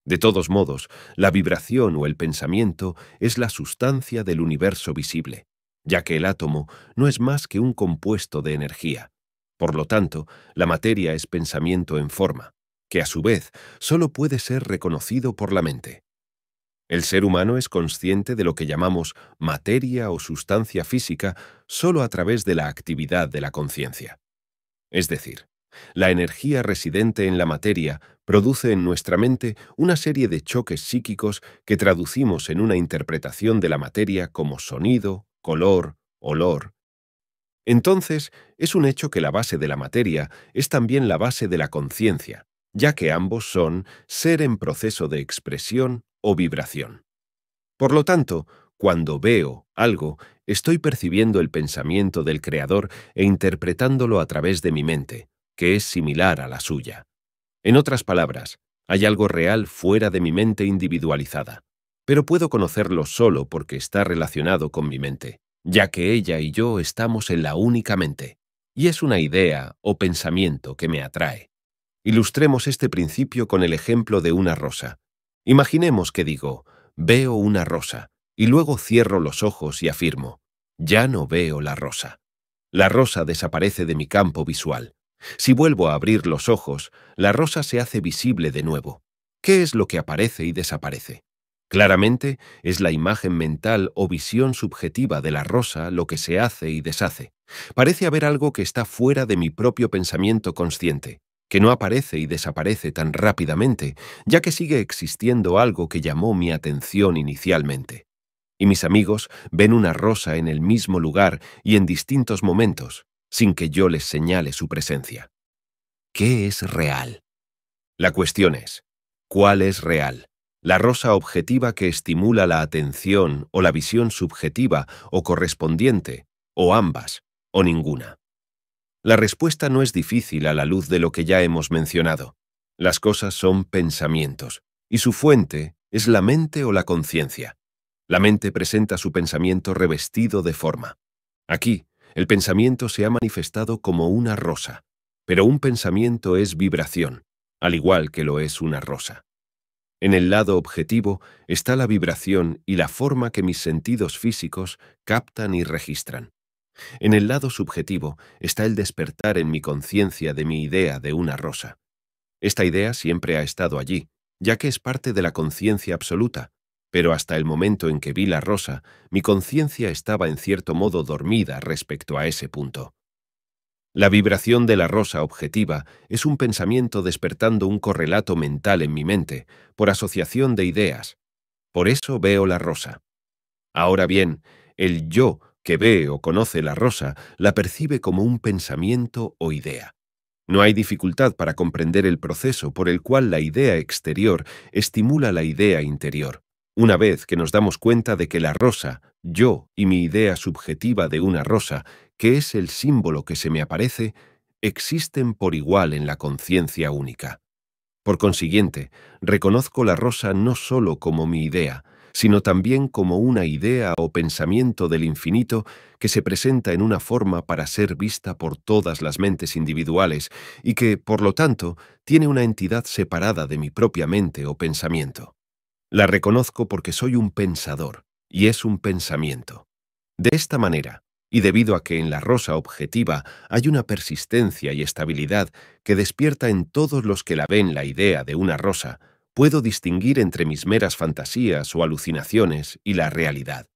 De todos modos, la vibración o el pensamiento es la sustancia del universo visible, ya que el átomo no es más que un compuesto de energía. Por lo tanto, la materia es pensamiento en forma, que a su vez solo puede ser reconocido por la mente. El ser humano es consciente de lo que llamamos materia o sustancia física solo a través de la actividad de la conciencia. Es decir, la energía residente en la materia produce en nuestra mente una serie de choques psíquicos que traducimos en una interpretación de la materia como sonido, color, olor. Entonces, es un hecho que la base de la materia es también la base de la conciencia, ya que ambos son ser en proceso de expresión o vibración. Por lo tanto, cuando veo algo, estoy percibiendo el pensamiento del Creador e interpretándolo a través de mi mente, que es similar a la suya. En otras palabras, hay algo real fuera de mi mente individualizada, pero puedo conocerlo solo porque está relacionado con mi mente, ya que ella y yo estamos en la única mente, y es una idea o pensamiento que me atrae. Ilustremos este principio con el ejemplo de una rosa. Imaginemos que digo, veo una rosa, y luego cierro los ojos y afirmo, ya no veo la rosa. La rosa desaparece de mi campo visual. Si vuelvo a abrir los ojos, la rosa se hace visible de nuevo. ¿Qué es lo que aparece y desaparece? Claramente, es la imagen mental o visión subjetiva de la rosa lo que se hace y deshace. Parece haber algo que está fuera de mi propio pensamiento consciente que no aparece y desaparece tan rápidamente, ya que sigue existiendo algo que llamó mi atención inicialmente. Y mis amigos ven una rosa en el mismo lugar y en distintos momentos, sin que yo les señale su presencia. ¿Qué es real? La cuestión es, ¿cuál es real? La rosa objetiva que estimula la atención o la visión subjetiva o correspondiente, o ambas, o ninguna. La respuesta no es difícil a la luz de lo que ya hemos mencionado. Las cosas son pensamientos, y su fuente es la mente o la conciencia. La mente presenta su pensamiento revestido de forma. Aquí, el pensamiento se ha manifestado como una rosa, pero un pensamiento es vibración, al igual que lo es una rosa. En el lado objetivo está la vibración y la forma que mis sentidos físicos captan y registran. En el lado subjetivo está el despertar en mi conciencia de mi idea de una rosa. Esta idea siempre ha estado allí, ya que es parte de la conciencia absoluta, pero hasta el momento en que vi la rosa, mi conciencia estaba en cierto modo dormida respecto a ese punto. La vibración de la rosa objetiva es un pensamiento despertando un correlato mental en mi mente, por asociación de ideas. Por eso veo la rosa. Ahora bien, el yo que ve o conoce la rosa la percibe como un pensamiento o idea. No hay dificultad para comprender el proceso por el cual la idea exterior estimula la idea interior. Una vez que nos damos cuenta de que la rosa, yo y mi idea subjetiva de una rosa, que es el símbolo que se me aparece, existen por igual en la conciencia única. Por consiguiente, reconozco la rosa no sólo como mi idea, sino también como una idea o pensamiento del infinito que se presenta en una forma para ser vista por todas las mentes individuales y que, por lo tanto, tiene una entidad separada de mi propia mente o pensamiento. La reconozco porque soy un pensador, y es un pensamiento. De esta manera, y debido a que en la rosa objetiva hay una persistencia y estabilidad que despierta en todos los que la ven la idea de una rosa, puedo distinguir entre mis meras fantasías o alucinaciones y la realidad.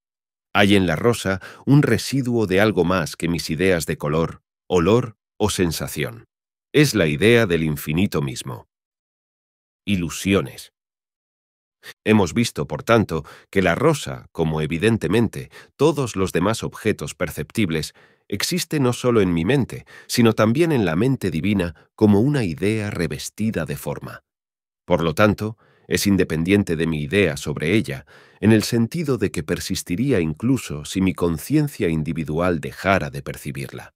Hay en la rosa un residuo de algo más que mis ideas de color, olor o sensación. Es la idea del infinito mismo. Ilusiones. Hemos visto, por tanto, que la rosa, como evidentemente todos los demás objetos perceptibles, existe no solo en mi mente, sino también en la mente divina como una idea revestida de forma. Por lo tanto, es independiente de mi idea sobre ella, en el sentido de que persistiría incluso si mi conciencia individual dejara de percibirla.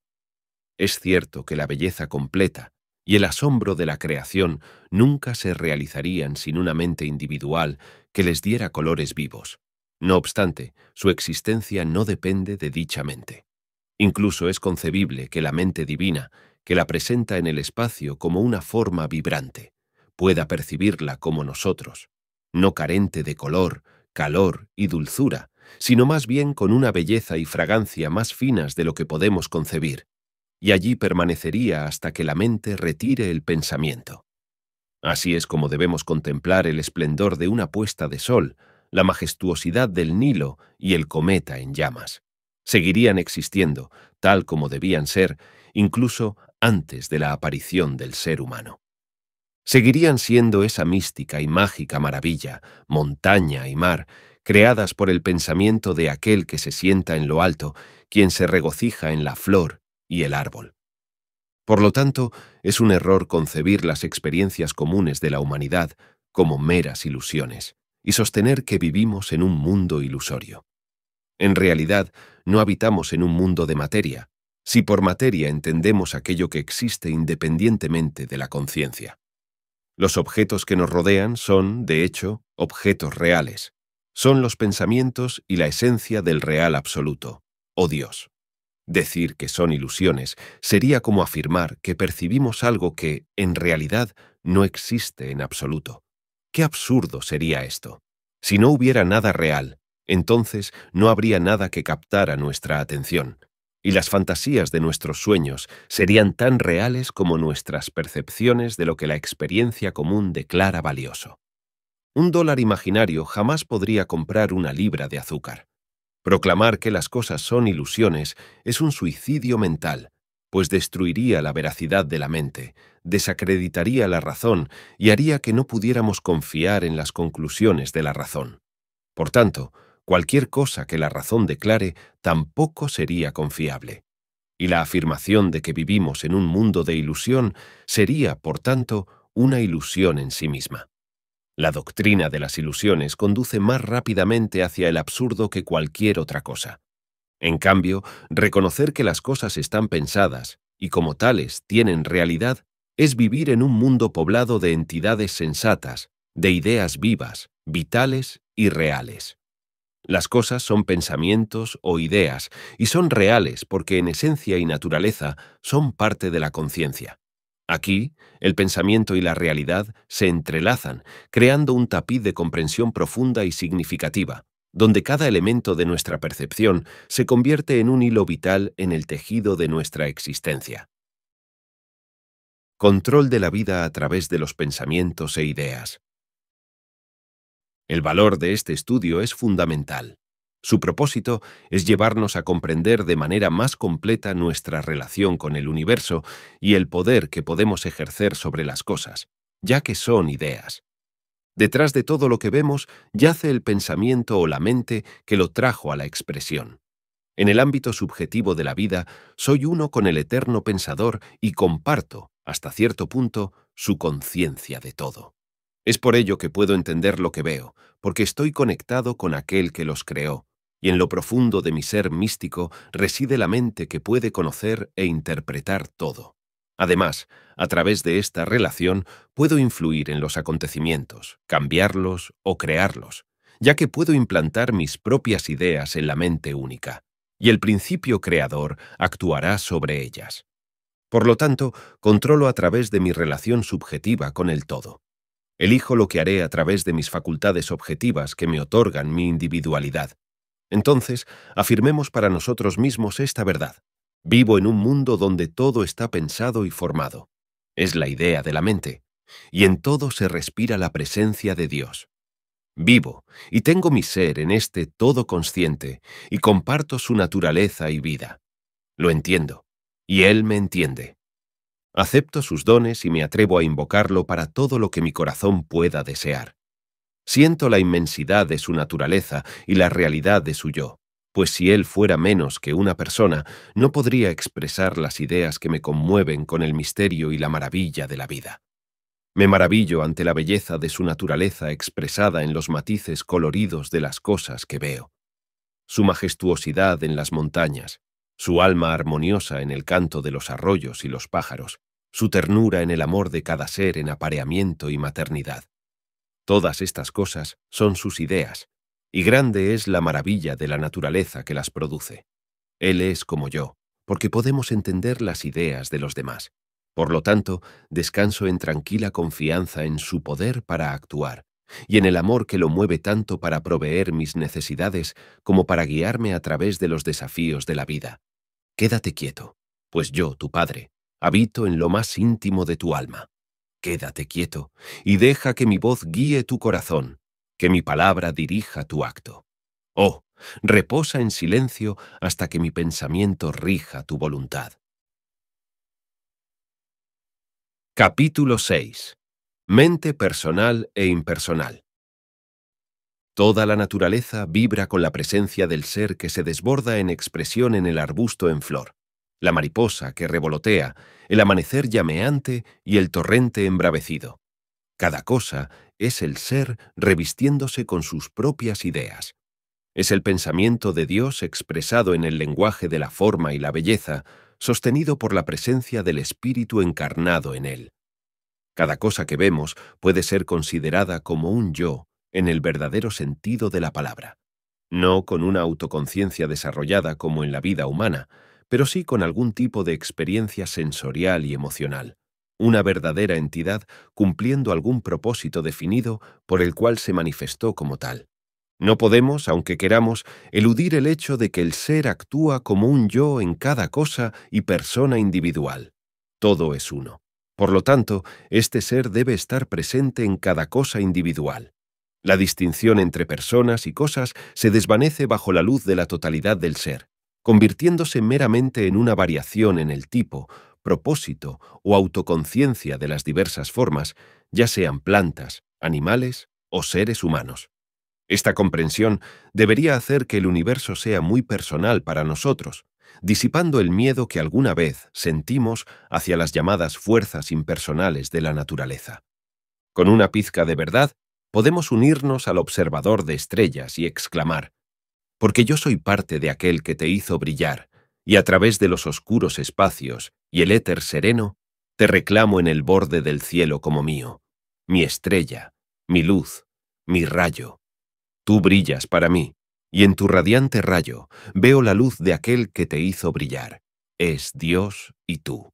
Es cierto que la belleza completa y el asombro de la creación nunca se realizarían sin una mente individual que les diera colores vivos. No obstante, su existencia no depende de dicha mente. Incluso es concebible que la mente divina, que la presenta en el espacio como una forma vibrante, pueda percibirla como nosotros, no carente de color, calor y dulzura, sino más bien con una belleza y fragancia más finas de lo que podemos concebir, y allí permanecería hasta que la mente retire el pensamiento. Así es como debemos contemplar el esplendor de una puesta de sol, la majestuosidad del Nilo y el cometa en llamas. Seguirían existiendo, tal como debían ser, incluso antes de la aparición del ser humano seguirían siendo esa mística y mágica maravilla, montaña y mar, creadas por el pensamiento de aquel que se sienta en lo alto, quien se regocija en la flor y el árbol. Por lo tanto, es un error concebir las experiencias comunes de la humanidad como meras ilusiones y sostener que vivimos en un mundo ilusorio. En realidad, no habitamos en un mundo de materia, si por materia entendemos aquello que existe independientemente de la conciencia. Los objetos que nos rodean son, de hecho, objetos reales. Son los pensamientos y la esencia del real absoluto, o oh Dios. Decir que son ilusiones sería como afirmar que percibimos algo que, en realidad, no existe en absoluto. Qué absurdo sería esto. Si no hubiera nada real, entonces no habría nada que captara nuestra atención y las fantasías de nuestros sueños serían tan reales como nuestras percepciones de lo que la experiencia común declara valioso. Un dólar imaginario jamás podría comprar una libra de azúcar. Proclamar que las cosas son ilusiones es un suicidio mental, pues destruiría la veracidad de la mente, desacreditaría la razón y haría que no pudiéramos confiar en las conclusiones de la razón. Por tanto, cualquier cosa que la razón declare tampoco sería confiable. Y la afirmación de que vivimos en un mundo de ilusión sería, por tanto, una ilusión en sí misma. La doctrina de las ilusiones conduce más rápidamente hacia el absurdo que cualquier otra cosa. En cambio, reconocer que las cosas están pensadas y como tales tienen realidad es vivir en un mundo poblado de entidades sensatas, de ideas vivas, vitales y reales. Las cosas son pensamientos o ideas y son reales porque en esencia y naturaleza son parte de la conciencia. Aquí, el pensamiento y la realidad se entrelazan, creando un tapiz de comprensión profunda y significativa, donde cada elemento de nuestra percepción se convierte en un hilo vital en el tejido de nuestra existencia. Control de la vida a través de los pensamientos e ideas. El valor de este estudio es fundamental. Su propósito es llevarnos a comprender de manera más completa nuestra relación con el universo y el poder que podemos ejercer sobre las cosas, ya que son ideas. Detrás de todo lo que vemos yace el pensamiento o la mente que lo trajo a la expresión. En el ámbito subjetivo de la vida, soy uno con el eterno pensador y comparto, hasta cierto punto, su conciencia de todo. Es por ello que puedo entender lo que veo, porque estoy conectado con aquel que los creó, y en lo profundo de mi ser místico reside la mente que puede conocer e interpretar todo. Además, a través de esta relación puedo influir en los acontecimientos, cambiarlos o crearlos, ya que puedo implantar mis propias ideas en la mente única, y el principio creador actuará sobre ellas. Por lo tanto, controlo a través de mi relación subjetiva con el todo. Elijo lo que haré a través de mis facultades objetivas que me otorgan mi individualidad. Entonces, afirmemos para nosotros mismos esta verdad. Vivo en un mundo donde todo está pensado y formado. Es la idea de la mente. Y en todo se respira la presencia de Dios. Vivo y tengo mi ser en este todo consciente y comparto su naturaleza y vida. Lo entiendo. Y Él me entiende. Acepto sus dones y me atrevo a invocarlo para todo lo que mi corazón pueda desear. Siento la inmensidad de su naturaleza y la realidad de su yo, pues si él fuera menos que una persona, no podría expresar las ideas que me conmueven con el misterio y la maravilla de la vida. Me maravillo ante la belleza de su naturaleza expresada en los matices coloridos de las cosas que veo. Su majestuosidad en las montañas, su alma armoniosa en el canto de los arroyos y los pájaros, su ternura en el amor de cada ser en apareamiento y maternidad. Todas estas cosas son sus ideas, y grande es la maravilla de la naturaleza que las produce. Él es como yo, porque podemos entender las ideas de los demás. Por lo tanto, descanso en tranquila confianza en su poder para actuar, y en el amor que lo mueve tanto para proveer mis necesidades como para guiarme a través de los desafíos de la vida. Quédate quieto, pues yo, tu padre, habito en lo más íntimo de tu alma. Quédate quieto y deja que mi voz guíe tu corazón, que mi palabra dirija tu acto. Oh, reposa en silencio hasta que mi pensamiento rija tu voluntad. Capítulo 6. Mente personal e impersonal. Toda la naturaleza vibra con la presencia del ser que se desborda en expresión en el arbusto en flor la mariposa que revolotea, el amanecer llameante y el torrente embravecido. Cada cosa es el ser revistiéndose con sus propias ideas. Es el pensamiento de Dios expresado en el lenguaje de la forma y la belleza, sostenido por la presencia del Espíritu encarnado en él. Cada cosa que vemos puede ser considerada como un yo en el verdadero sentido de la palabra, no con una autoconciencia desarrollada como en la vida humana, pero sí con algún tipo de experiencia sensorial y emocional, una verdadera entidad cumpliendo algún propósito definido por el cual se manifestó como tal. No podemos, aunque queramos, eludir el hecho de que el ser actúa como un yo en cada cosa y persona individual. Todo es uno. Por lo tanto, este ser debe estar presente en cada cosa individual. La distinción entre personas y cosas se desvanece bajo la luz de la totalidad del ser, convirtiéndose meramente en una variación en el tipo, propósito o autoconciencia de las diversas formas, ya sean plantas, animales o seres humanos. Esta comprensión debería hacer que el universo sea muy personal para nosotros, disipando el miedo que alguna vez sentimos hacia las llamadas fuerzas impersonales de la naturaleza. Con una pizca de verdad, podemos unirnos al observador de estrellas y exclamar, porque yo soy parte de aquel que te hizo brillar, y a través de los oscuros espacios y el éter sereno, te reclamo en el borde del cielo como mío, mi estrella, mi luz, mi rayo. Tú brillas para mí, y en tu radiante rayo veo la luz de aquel que te hizo brillar. Es Dios y tú.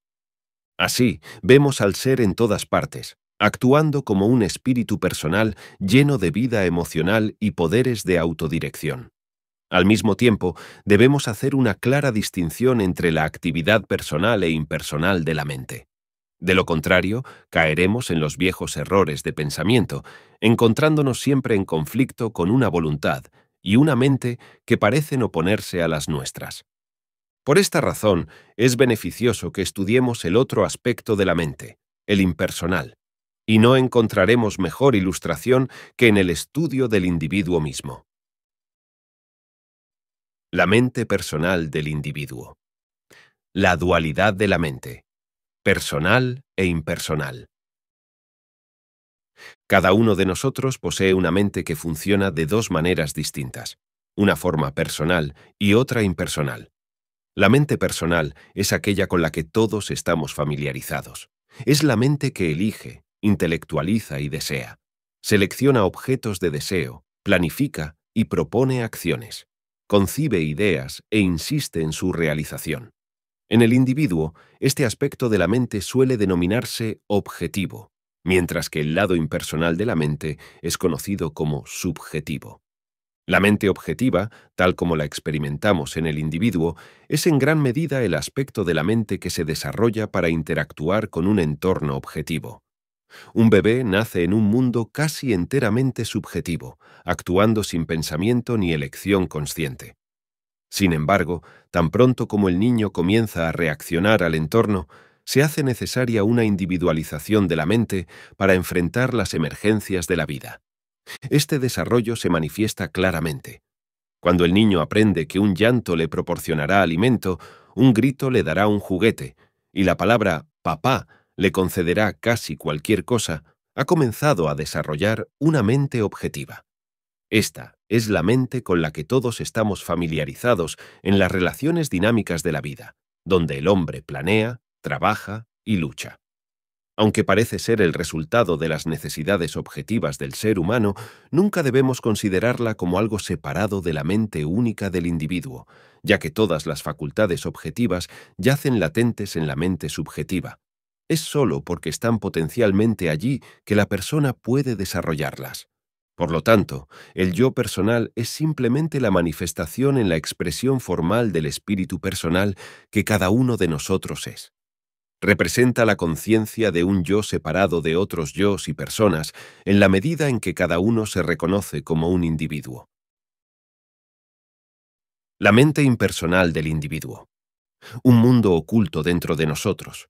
Así vemos al ser en todas partes, actuando como un espíritu personal lleno de vida emocional y poderes de autodirección. Al mismo tiempo, debemos hacer una clara distinción entre la actividad personal e impersonal de la mente. De lo contrario, caeremos en los viejos errores de pensamiento, encontrándonos siempre en conflicto con una voluntad y una mente que parecen oponerse a las nuestras. Por esta razón, es beneficioso que estudiemos el otro aspecto de la mente, el impersonal, y no encontraremos mejor ilustración que en el estudio del individuo mismo la mente personal del individuo. La dualidad de la mente, personal e impersonal. Cada uno de nosotros posee una mente que funciona de dos maneras distintas, una forma personal y otra impersonal. La mente personal es aquella con la que todos estamos familiarizados. Es la mente que elige, intelectualiza y desea. Selecciona objetos de deseo, planifica y propone acciones concibe ideas e insiste en su realización. En el individuo, este aspecto de la mente suele denominarse objetivo, mientras que el lado impersonal de la mente es conocido como subjetivo. La mente objetiva, tal como la experimentamos en el individuo, es en gran medida el aspecto de la mente que se desarrolla para interactuar con un entorno objetivo. Un bebé nace en un mundo casi enteramente subjetivo, actuando sin pensamiento ni elección consciente. Sin embargo, tan pronto como el niño comienza a reaccionar al entorno, se hace necesaria una individualización de la mente para enfrentar las emergencias de la vida. Este desarrollo se manifiesta claramente. Cuando el niño aprende que un llanto le proporcionará alimento, un grito le dará un juguete, y la palabra papá le concederá casi cualquier cosa, ha comenzado a desarrollar una mente objetiva. Esta es la mente con la que todos estamos familiarizados en las relaciones dinámicas de la vida, donde el hombre planea, trabaja y lucha. Aunque parece ser el resultado de las necesidades objetivas del ser humano, nunca debemos considerarla como algo separado de la mente única del individuo, ya que todas las facultades objetivas yacen latentes en la mente subjetiva, es sólo porque están potencialmente allí que la persona puede desarrollarlas. Por lo tanto, el yo personal es simplemente la manifestación en la expresión formal del espíritu personal que cada uno de nosotros es. Representa la conciencia de un yo separado de otros yos y personas en la medida en que cada uno se reconoce como un individuo. La mente impersonal del individuo. Un mundo oculto dentro de nosotros.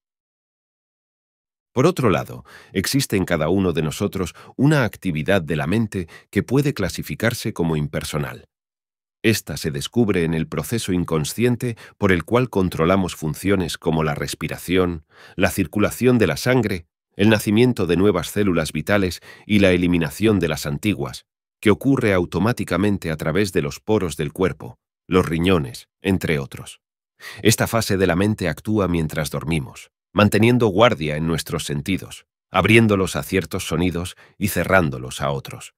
Por otro lado, existe en cada uno de nosotros una actividad de la mente que puede clasificarse como impersonal. Esta se descubre en el proceso inconsciente por el cual controlamos funciones como la respiración, la circulación de la sangre, el nacimiento de nuevas células vitales y la eliminación de las antiguas, que ocurre automáticamente a través de los poros del cuerpo, los riñones, entre otros. Esta fase de la mente actúa mientras dormimos manteniendo guardia en nuestros sentidos, abriéndolos a ciertos sonidos y cerrándolos a otros.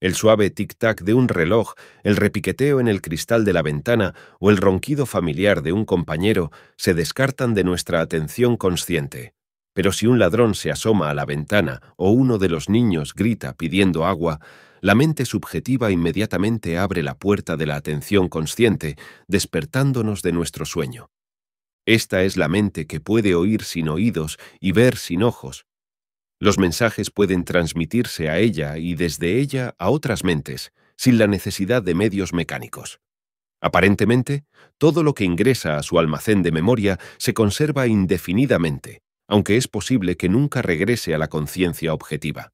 El suave tic-tac de un reloj, el repiqueteo en el cristal de la ventana o el ronquido familiar de un compañero se descartan de nuestra atención consciente. Pero si un ladrón se asoma a la ventana o uno de los niños grita pidiendo agua, la mente subjetiva inmediatamente abre la puerta de la atención consciente, despertándonos de nuestro sueño. Esta es la mente que puede oír sin oídos y ver sin ojos. Los mensajes pueden transmitirse a ella y desde ella a otras mentes, sin la necesidad de medios mecánicos. Aparentemente, todo lo que ingresa a su almacén de memoria se conserva indefinidamente, aunque es posible que nunca regrese a la conciencia objetiva.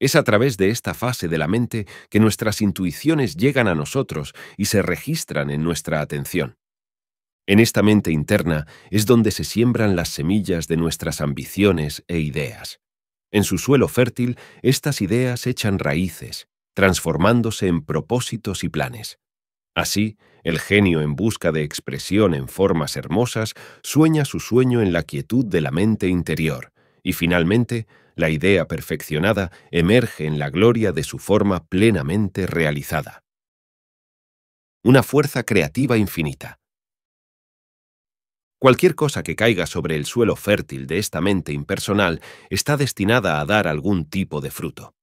Es a través de esta fase de la mente que nuestras intuiciones llegan a nosotros y se registran en nuestra atención. En esta mente interna es donde se siembran las semillas de nuestras ambiciones e ideas. En su suelo fértil, estas ideas echan raíces, transformándose en propósitos y planes. Así, el genio en busca de expresión en formas hermosas sueña su sueño en la quietud de la mente interior, y finalmente, la idea perfeccionada emerge en la gloria de su forma plenamente realizada. Una fuerza creativa infinita Cualquier cosa que caiga sobre el suelo fértil de esta mente impersonal está destinada a dar algún tipo de fruto.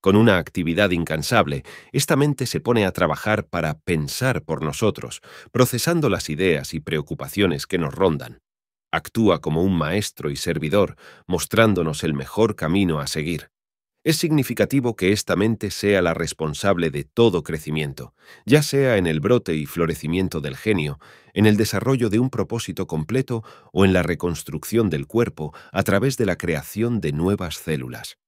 Con una actividad incansable, esta mente se pone a trabajar para pensar por nosotros, procesando las ideas y preocupaciones que nos rondan. Actúa como un maestro y servidor, mostrándonos el mejor camino a seguir. Es significativo que esta mente sea la responsable de todo crecimiento, ya sea en el brote y florecimiento del genio, en el desarrollo de un propósito completo o en la reconstrucción del cuerpo a través de la creación de nuevas células.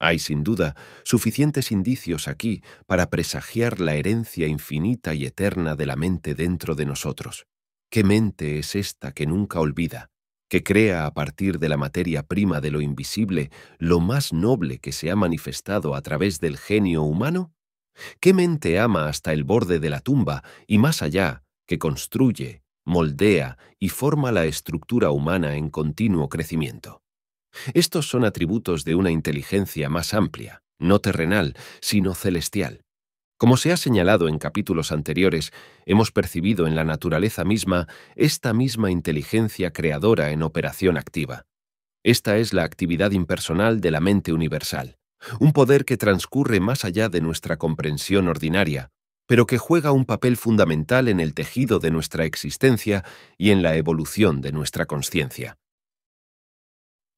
Hay sin duda suficientes indicios aquí para presagiar la herencia infinita y eterna de la mente dentro de nosotros. ¿Qué mente es esta que nunca olvida, que crea a partir de la materia prima de lo invisible lo más noble que se ha manifestado a través del genio humano? ¿Qué mente ama hasta el borde de la tumba y más allá, que construye, moldea y forma la estructura humana en continuo crecimiento? Estos son atributos de una inteligencia más amplia, no terrenal, sino celestial. Como se ha señalado en capítulos anteriores, hemos percibido en la naturaleza misma esta misma inteligencia creadora en operación activa. Esta es la actividad impersonal de la mente universal, un poder que transcurre más allá de nuestra comprensión ordinaria, pero que juega un papel fundamental en el tejido de nuestra existencia y en la evolución de nuestra conciencia.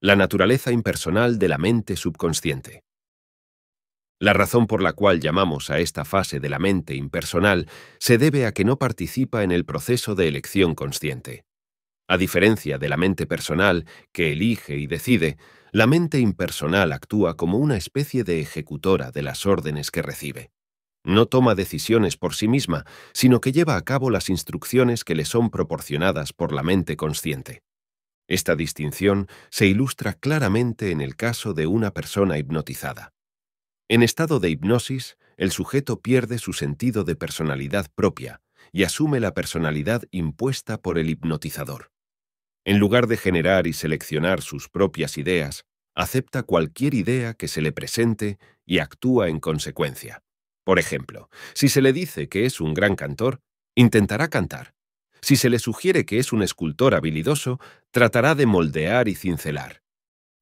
La naturaleza impersonal de la mente subconsciente. La razón por la cual llamamos a esta fase de la mente impersonal se debe a que no participa en el proceso de elección consciente. A diferencia de la mente personal, que elige y decide, la mente impersonal actúa como una especie de ejecutora de las órdenes que recibe. No toma decisiones por sí misma, sino que lleva a cabo las instrucciones que le son proporcionadas por la mente consciente. Esta distinción se ilustra claramente en el caso de una persona hipnotizada. En estado de hipnosis, el sujeto pierde su sentido de personalidad propia y asume la personalidad impuesta por el hipnotizador. En lugar de generar y seleccionar sus propias ideas, acepta cualquier idea que se le presente y actúa en consecuencia. Por ejemplo, si se le dice que es un gran cantor, intentará cantar. Si se le sugiere que es un escultor habilidoso, tratará de moldear y cincelar.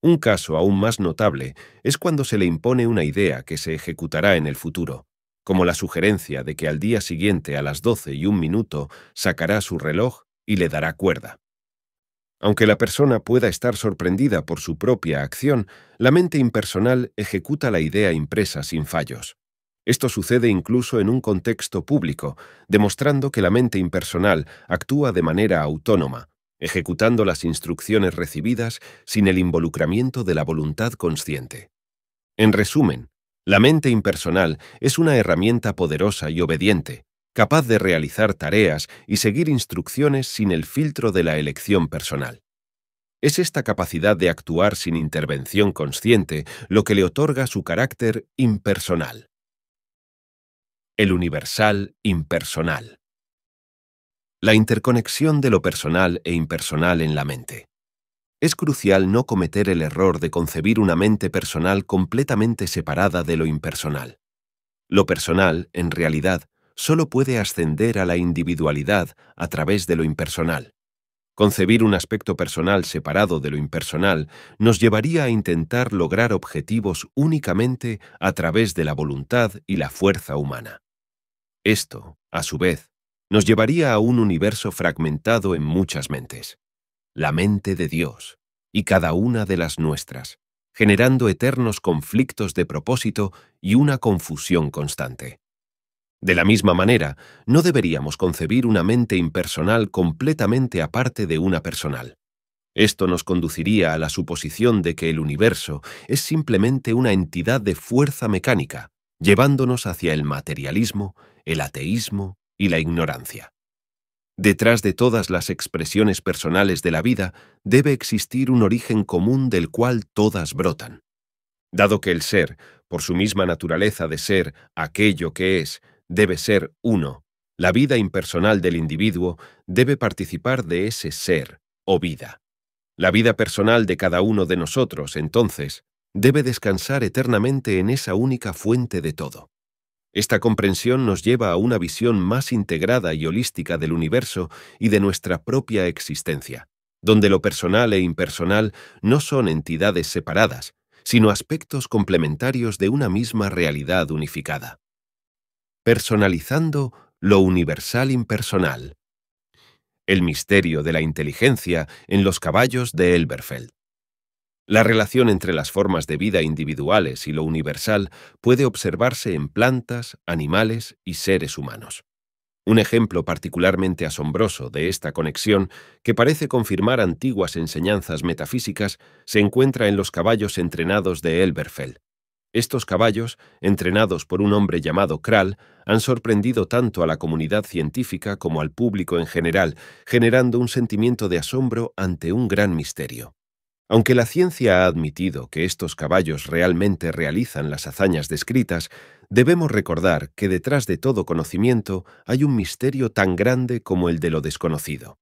Un caso aún más notable es cuando se le impone una idea que se ejecutará en el futuro, como la sugerencia de que al día siguiente a las 12 y un minuto sacará su reloj y le dará cuerda. Aunque la persona pueda estar sorprendida por su propia acción, la mente impersonal ejecuta la idea impresa sin fallos. Esto sucede incluso en un contexto público, demostrando que la mente impersonal actúa de manera autónoma, ejecutando las instrucciones recibidas sin el involucramiento de la voluntad consciente. En resumen, la mente impersonal es una herramienta poderosa y obediente, capaz de realizar tareas y seguir instrucciones sin el filtro de la elección personal. Es esta capacidad de actuar sin intervención consciente lo que le otorga su carácter impersonal. El universal impersonal. La interconexión de lo personal e impersonal en la mente. Es crucial no cometer el error de concebir una mente personal completamente separada de lo impersonal. Lo personal, en realidad, solo puede ascender a la individualidad a través de lo impersonal. Concebir un aspecto personal separado de lo impersonal nos llevaría a intentar lograr objetivos únicamente a través de la voluntad y la fuerza humana. Esto, a su vez, nos llevaría a un universo fragmentado en muchas mentes, la mente de Dios y cada una de las nuestras, generando eternos conflictos de propósito y una confusión constante. De la misma manera, no deberíamos concebir una mente impersonal completamente aparte de una personal. Esto nos conduciría a la suposición de que el universo es simplemente una entidad de fuerza mecánica, llevándonos hacia el materialismo, el ateísmo y la ignorancia. Detrás de todas las expresiones personales de la vida debe existir un origen común del cual todas brotan. Dado que el ser, por su misma naturaleza de ser aquello que es, debe ser uno, la vida impersonal del individuo debe participar de ese ser o vida. La vida personal de cada uno de nosotros, entonces, debe descansar eternamente en esa única fuente de todo. Esta comprensión nos lleva a una visión más integrada y holística del universo y de nuestra propia existencia, donde lo personal e impersonal no son entidades separadas, sino aspectos complementarios de una misma realidad unificada. Personalizando lo universal impersonal. El misterio de la inteligencia en los caballos de Elberfeld. La relación entre las formas de vida individuales y lo universal puede observarse en plantas, animales y seres humanos. Un ejemplo particularmente asombroso de esta conexión, que parece confirmar antiguas enseñanzas metafísicas, se encuentra en los caballos entrenados de Elberfeld. Estos caballos, entrenados por un hombre llamado Kral, han sorprendido tanto a la comunidad científica como al público en general, generando un sentimiento de asombro ante un gran misterio. Aunque la ciencia ha admitido que estos caballos realmente realizan las hazañas descritas, debemos recordar que detrás de todo conocimiento hay un misterio tan grande como el de lo desconocido.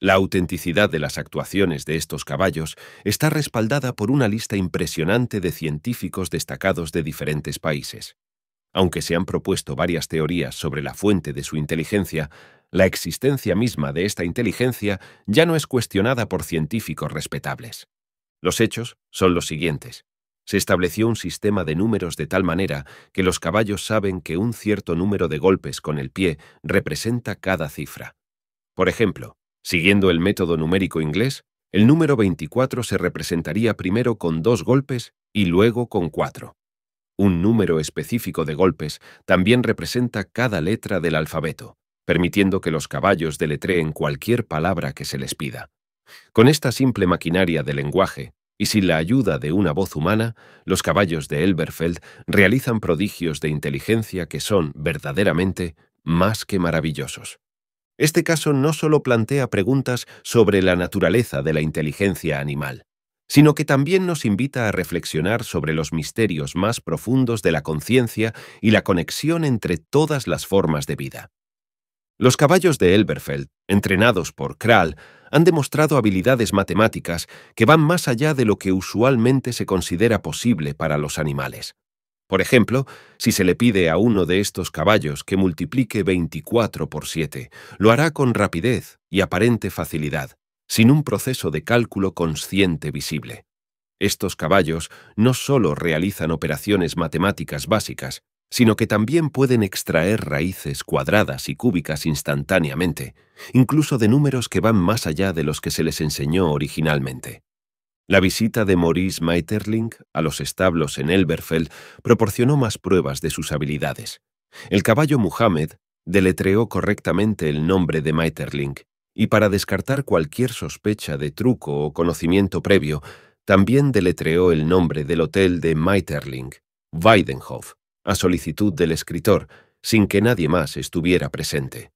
La autenticidad de las actuaciones de estos caballos está respaldada por una lista impresionante de científicos destacados de diferentes países. Aunque se han propuesto varias teorías sobre la fuente de su inteligencia, la existencia misma de esta inteligencia ya no es cuestionada por científicos respetables. Los hechos son los siguientes. Se estableció un sistema de números de tal manera que los caballos saben que un cierto número de golpes con el pie representa cada cifra. Por ejemplo, siguiendo el método numérico inglés, el número 24 se representaría primero con dos golpes y luego con cuatro. Un número específico de golpes también representa cada letra del alfabeto, permitiendo que los caballos deletreen cualquier palabra que se les pida. Con esta simple maquinaria de lenguaje, y sin la ayuda de una voz humana, los caballos de Elberfeld realizan prodigios de inteligencia que son, verdaderamente, más que maravillosos. Este caso no solo plantea preguntas sobre la naturaleza de la inteligencia animal, sino que también nos invita a reflexionar sobre los misterios más profundos de la conciencia y la conexión entre todas las formas de vida. Los caballos de Elberfeld, entrenados por Kral, han demostrado habilidades matemáticas que van más allá de lo que usualmente se considera posible para los animales. Por ejemplo, si se le pide a uno de estos caballos que multiplique 24 por 7, lo hará con rapidez y aparente facilidad, sin un proceso de cálculo consciente visible. Estos caballos no solo realizan operaciones matemáticas básicas, sino que también pueden extraer raíces cuadradas y cúbicas instantáneamente, incluso de números que van más allá de los que se les enseñó originalmente. La visita de Maurice Maeterling a los establos en Elberfeld proporcionó más pruebas de sus habilidades. El caballo Muhammad deletreó correctamente el nombre de Maeterling y para descartar cualquier sospecha de truco o conocimiento previo, también deletreó el nombre del hotel de Maeterling, Weidenhof a solicitud del escritor, sin que nadie más estuviera presente.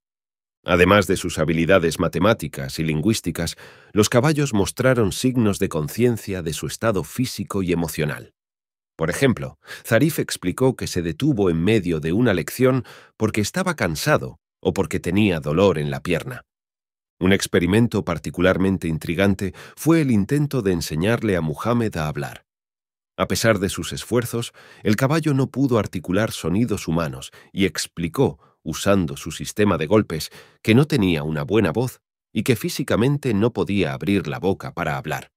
Además de sus habilidades matemáticas y lingüísticas, los caballos mostraron signos de conciencia de su estado físico y emocional. Por ejemplo, Zarif explicó que se detuvo en medio de una lección porque estaba cansado o porque tenía dolor en la pierna. Un experimento particularmente intrigante fue el intento de enseñarle a Muhammad a hablar. A pesar de sus esfuerzos, el caballo no pudo articular sonidos humanos y explicó, usando su sistema de golpes, que no tenía una buena voz y que físicamente no podía abrir la boca para hablar.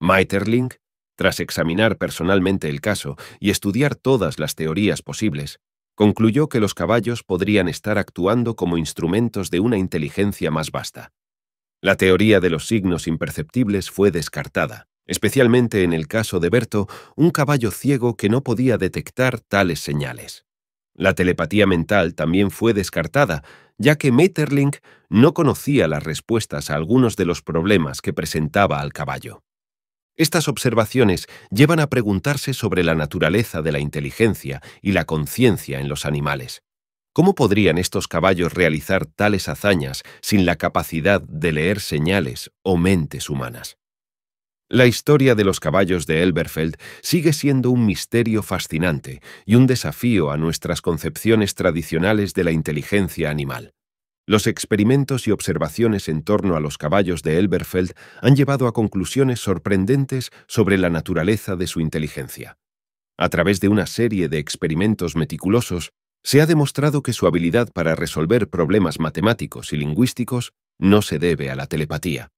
Maeterlinck, tras examinar personalmente el caso y estudiar todas las teorías posibles, concluyó que los caballos podrían estar actuando como instrumentos de una inteligencia más vasta. La teoría de los signos imperceptibles fue descartada, especialmente en el caso de Berto, un caballo ciego que no podía detectar tales señales. La telepatía mental también fue descartada, ya que Maeterlinck no conocía las respuestas a algunos de los problemas que presentaba al caballo. Estas observaciones llevan a preguntarse sobre la naturaleza de la inteligencia y la conciencia en los animales. ¿Cómo podrían estos caballos realizar tales hazañas sin la capacidad de leer señales o mentes humanas? La historia de los caballos de Elberfeld sigue siendo un misterio fascinante y un desafío a nuestras concepciones tradicionales de la inteligencia animal. Los experimentos y observaciones en torno a los caballos de Elberfeld han llevado a conclusiones sorprendentes sobre la naturaleza de su inteligencia. A través de una serie de experimentos meticulosos, se ha demostrado que su habilidad para resolver problemas matemáticos y lingüísticos no se debe a la telepatía.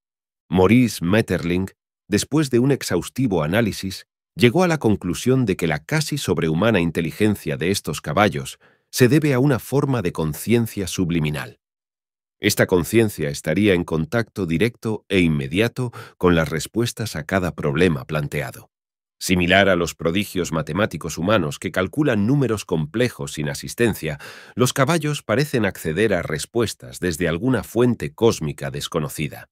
Maurice Metterling después de un exhaustivo análisis, llegó a la conclusión de que la casi sobrehumana inteligencia de estos caballos se debe a una forma de conciencia subliminal. Esta conciencia estaría en contacto directo e inmediato con las respuestas a cada problema planteado. Similar a los prodigios matemáticos humanos que calculan números complejos sin asistencia, los caballos parecen acceder a respuestas desde alguna fuente cósmica desconocida.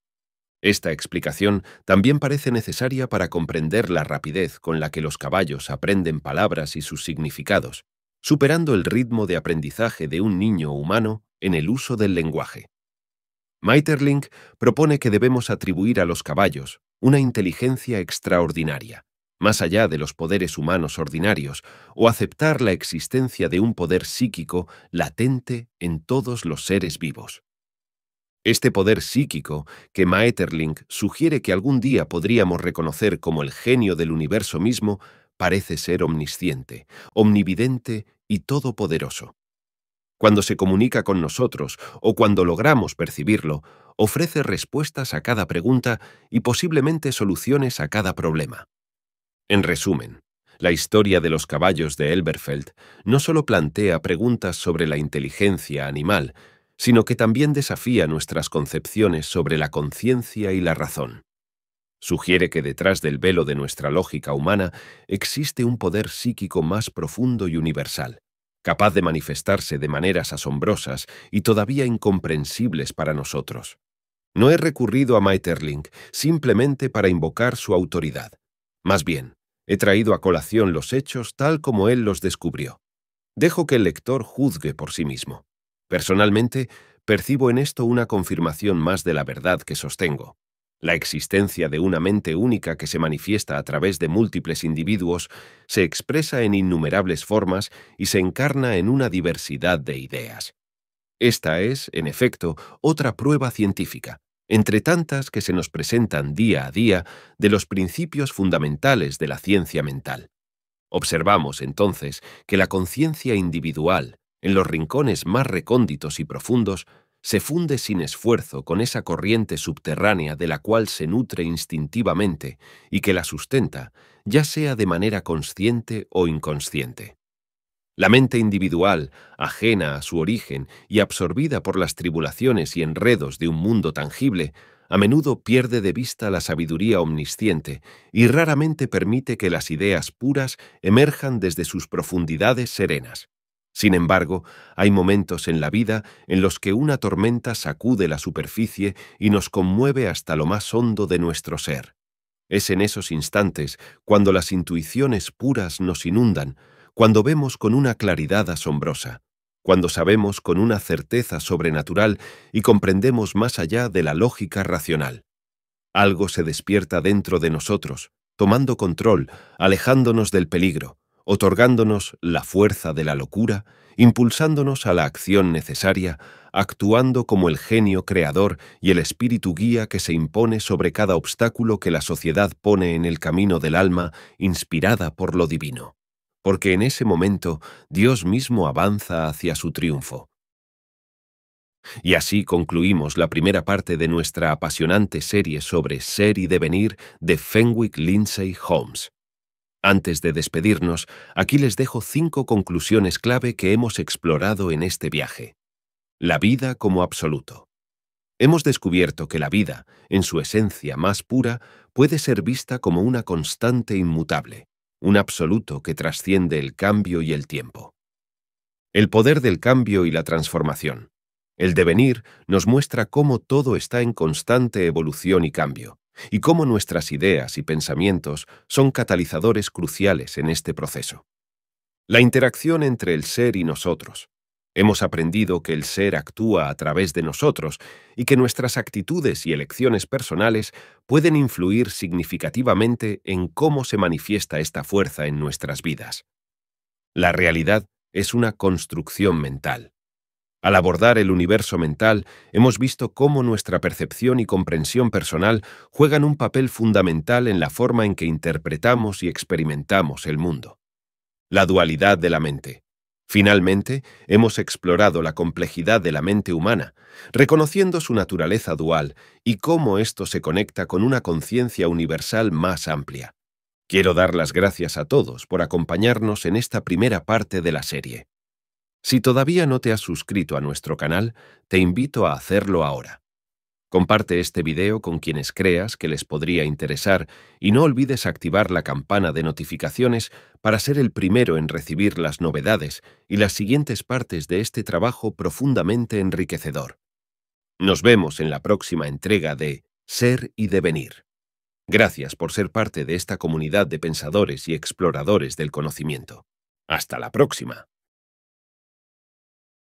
Esta explicación también parece necesaria para comprender la rapidez con la que los caballos aprenden palabras y sus significados, superando el ritmo de aprendizaje de un niño humano en el uso del lenguaje. Meiterlink propone que debemos atribuir a los caballos una inteligencia extraordinaria, más allá de los poderes humanos ordinarios, o aceptar la existencia de un poder psíquico latente en todos los seres vivos. Este poder psíquico, que Maeterlinck sugiere que algún día podríamos reconocer como el genio del universo mismo, parece ser omnisciente, omnividente y todopoderoso. Cuando se comunica con nosotros o cuando logramos percibirlo, ofrece respuestas a cada pregunta y posiblemente soluciones a cada problema. En resumen, la historia de los caballos de Elberfeld no solo plantea preguntas sobre la inteligencia animal, sino que también desafía nuestras concepciones sobre la conciencia y la razón. Sugiere que detrás del velo de nuestra lógica humana existe un poder psíquico más profundo y universal, capaz de manifestarse de maneras asombrosas y todavía incomprensibles para nosotros. No he recurrido a Maeterlinck simplemente para invocar su autoridad. Más bien, he traído a colación los hechos tal como él los descubrió. Dejo que el lector juzgue por sí mismo. Personalmente, percibo en esto una confirmación más de la verdad que sostengo. La existencia de una mente única que se manifiesta a través de múltiples individuos se expresa en innumerables formas y se encarna en una diversidad de ideas. Esta es, en efecto, otra prueba científica, entre tantas que se nos presentan día a día, de los principios fundamentales de la ciencia mental. Observamos, entonces, que la conciencia individual, en los rincones más recónditos y profundos, se funde sin esfuerzo con esa corriente subterránea de la cual se nutre instintivamente y que la sustenta, ya sea de manera consciente o inconsciente. La mente individual, ajena a su origen y absorbida por las tribulaciones y enredos de un mundo tangible, a menudo pierde de vista la sabiduría omnisciente y raramente permite que las ideas puras emerjan desde sus profundidades serenas. Sin embargo, hay momentos en la vida en los que una tormenta sacude la superficie y nos conmueve hasta lo más hondo de nuestro ser. Es en esos instantes cuando las intuiciones puras nos inundan, cuando vemos con una claridad asombrosa, cuando sabemos con una certeza sobrenatural y comprendemos más allá de la lógica racional. Algo se despierta dentro de nosotros, tomando control, alejándonos del peligro, otorgándonos la fuerza de la locura, impulsándonos a la acción necesaria, actuando como el genio creador y el espíritu guía que se impone sobre cada obstáculo que la sociedad pone en el camino del alma inspirada por lo divino. Porque en ese momento Dios mismo avanza hacia su triunfo. Y así concluimos la primera parte de nuestra apasionante serie sobre ser y devenir de Fenwick Lindsay Holmes. Antes de despedirnos, aquí les dejo cinco conclusiones clave que hemos explorado en este viaje. La vida como absoluto. Hemos descubierto que la vida, en su esencia más pura, puede ser vista como una constante inmutable, un absoluto que trasciende el cambio y el tiempo. El poder del cambio y la transformación. El devenir nos muestra cómo todo está en constante evolución y cambio, y cómo nuestras ideas y pensamientos son catalizadores cruciales en este proceso. La interacción entre el ser y nosotros. Hemos aprendido que el ser actúa a través de nosotros y que nuestras actitudes y elecciones personales pueden influir significativamente en cómo se manifiesta esta fuerza en nuestras vidas. La realidad es una construcción mental. Al abordar el universo mental, hemos visto cómo nuestra percepción y comprensión personal juegan un papel fundamental en la forma en que interpretamos y experimentamos el mundo. La dualidad de la mente. Finalmente, hemos explorado la complejidad de la mente humana, reconociendo su naturaleza dual y cómo esto se conecta con una conciencia universal más amplia. Quiero dar las gracias a todos por acompañarnos en esta primera parte de la serie. Si todavía no te has suscrito a nuestro canal, te invito a hacerlo ahora. Comparte este video con quienes creas que les podría interesar y no olvides activar la campana de notificaciones para ser el primero en recibir las novedades y las siguientes partes de este trabajo profundamente enriquecedor. Nos vemos en la próxima entrega de Ser y Devenir. Gracias por ser parte de esta comunidad de pensadores y exploradores del conocimiento. Hasta la próxima.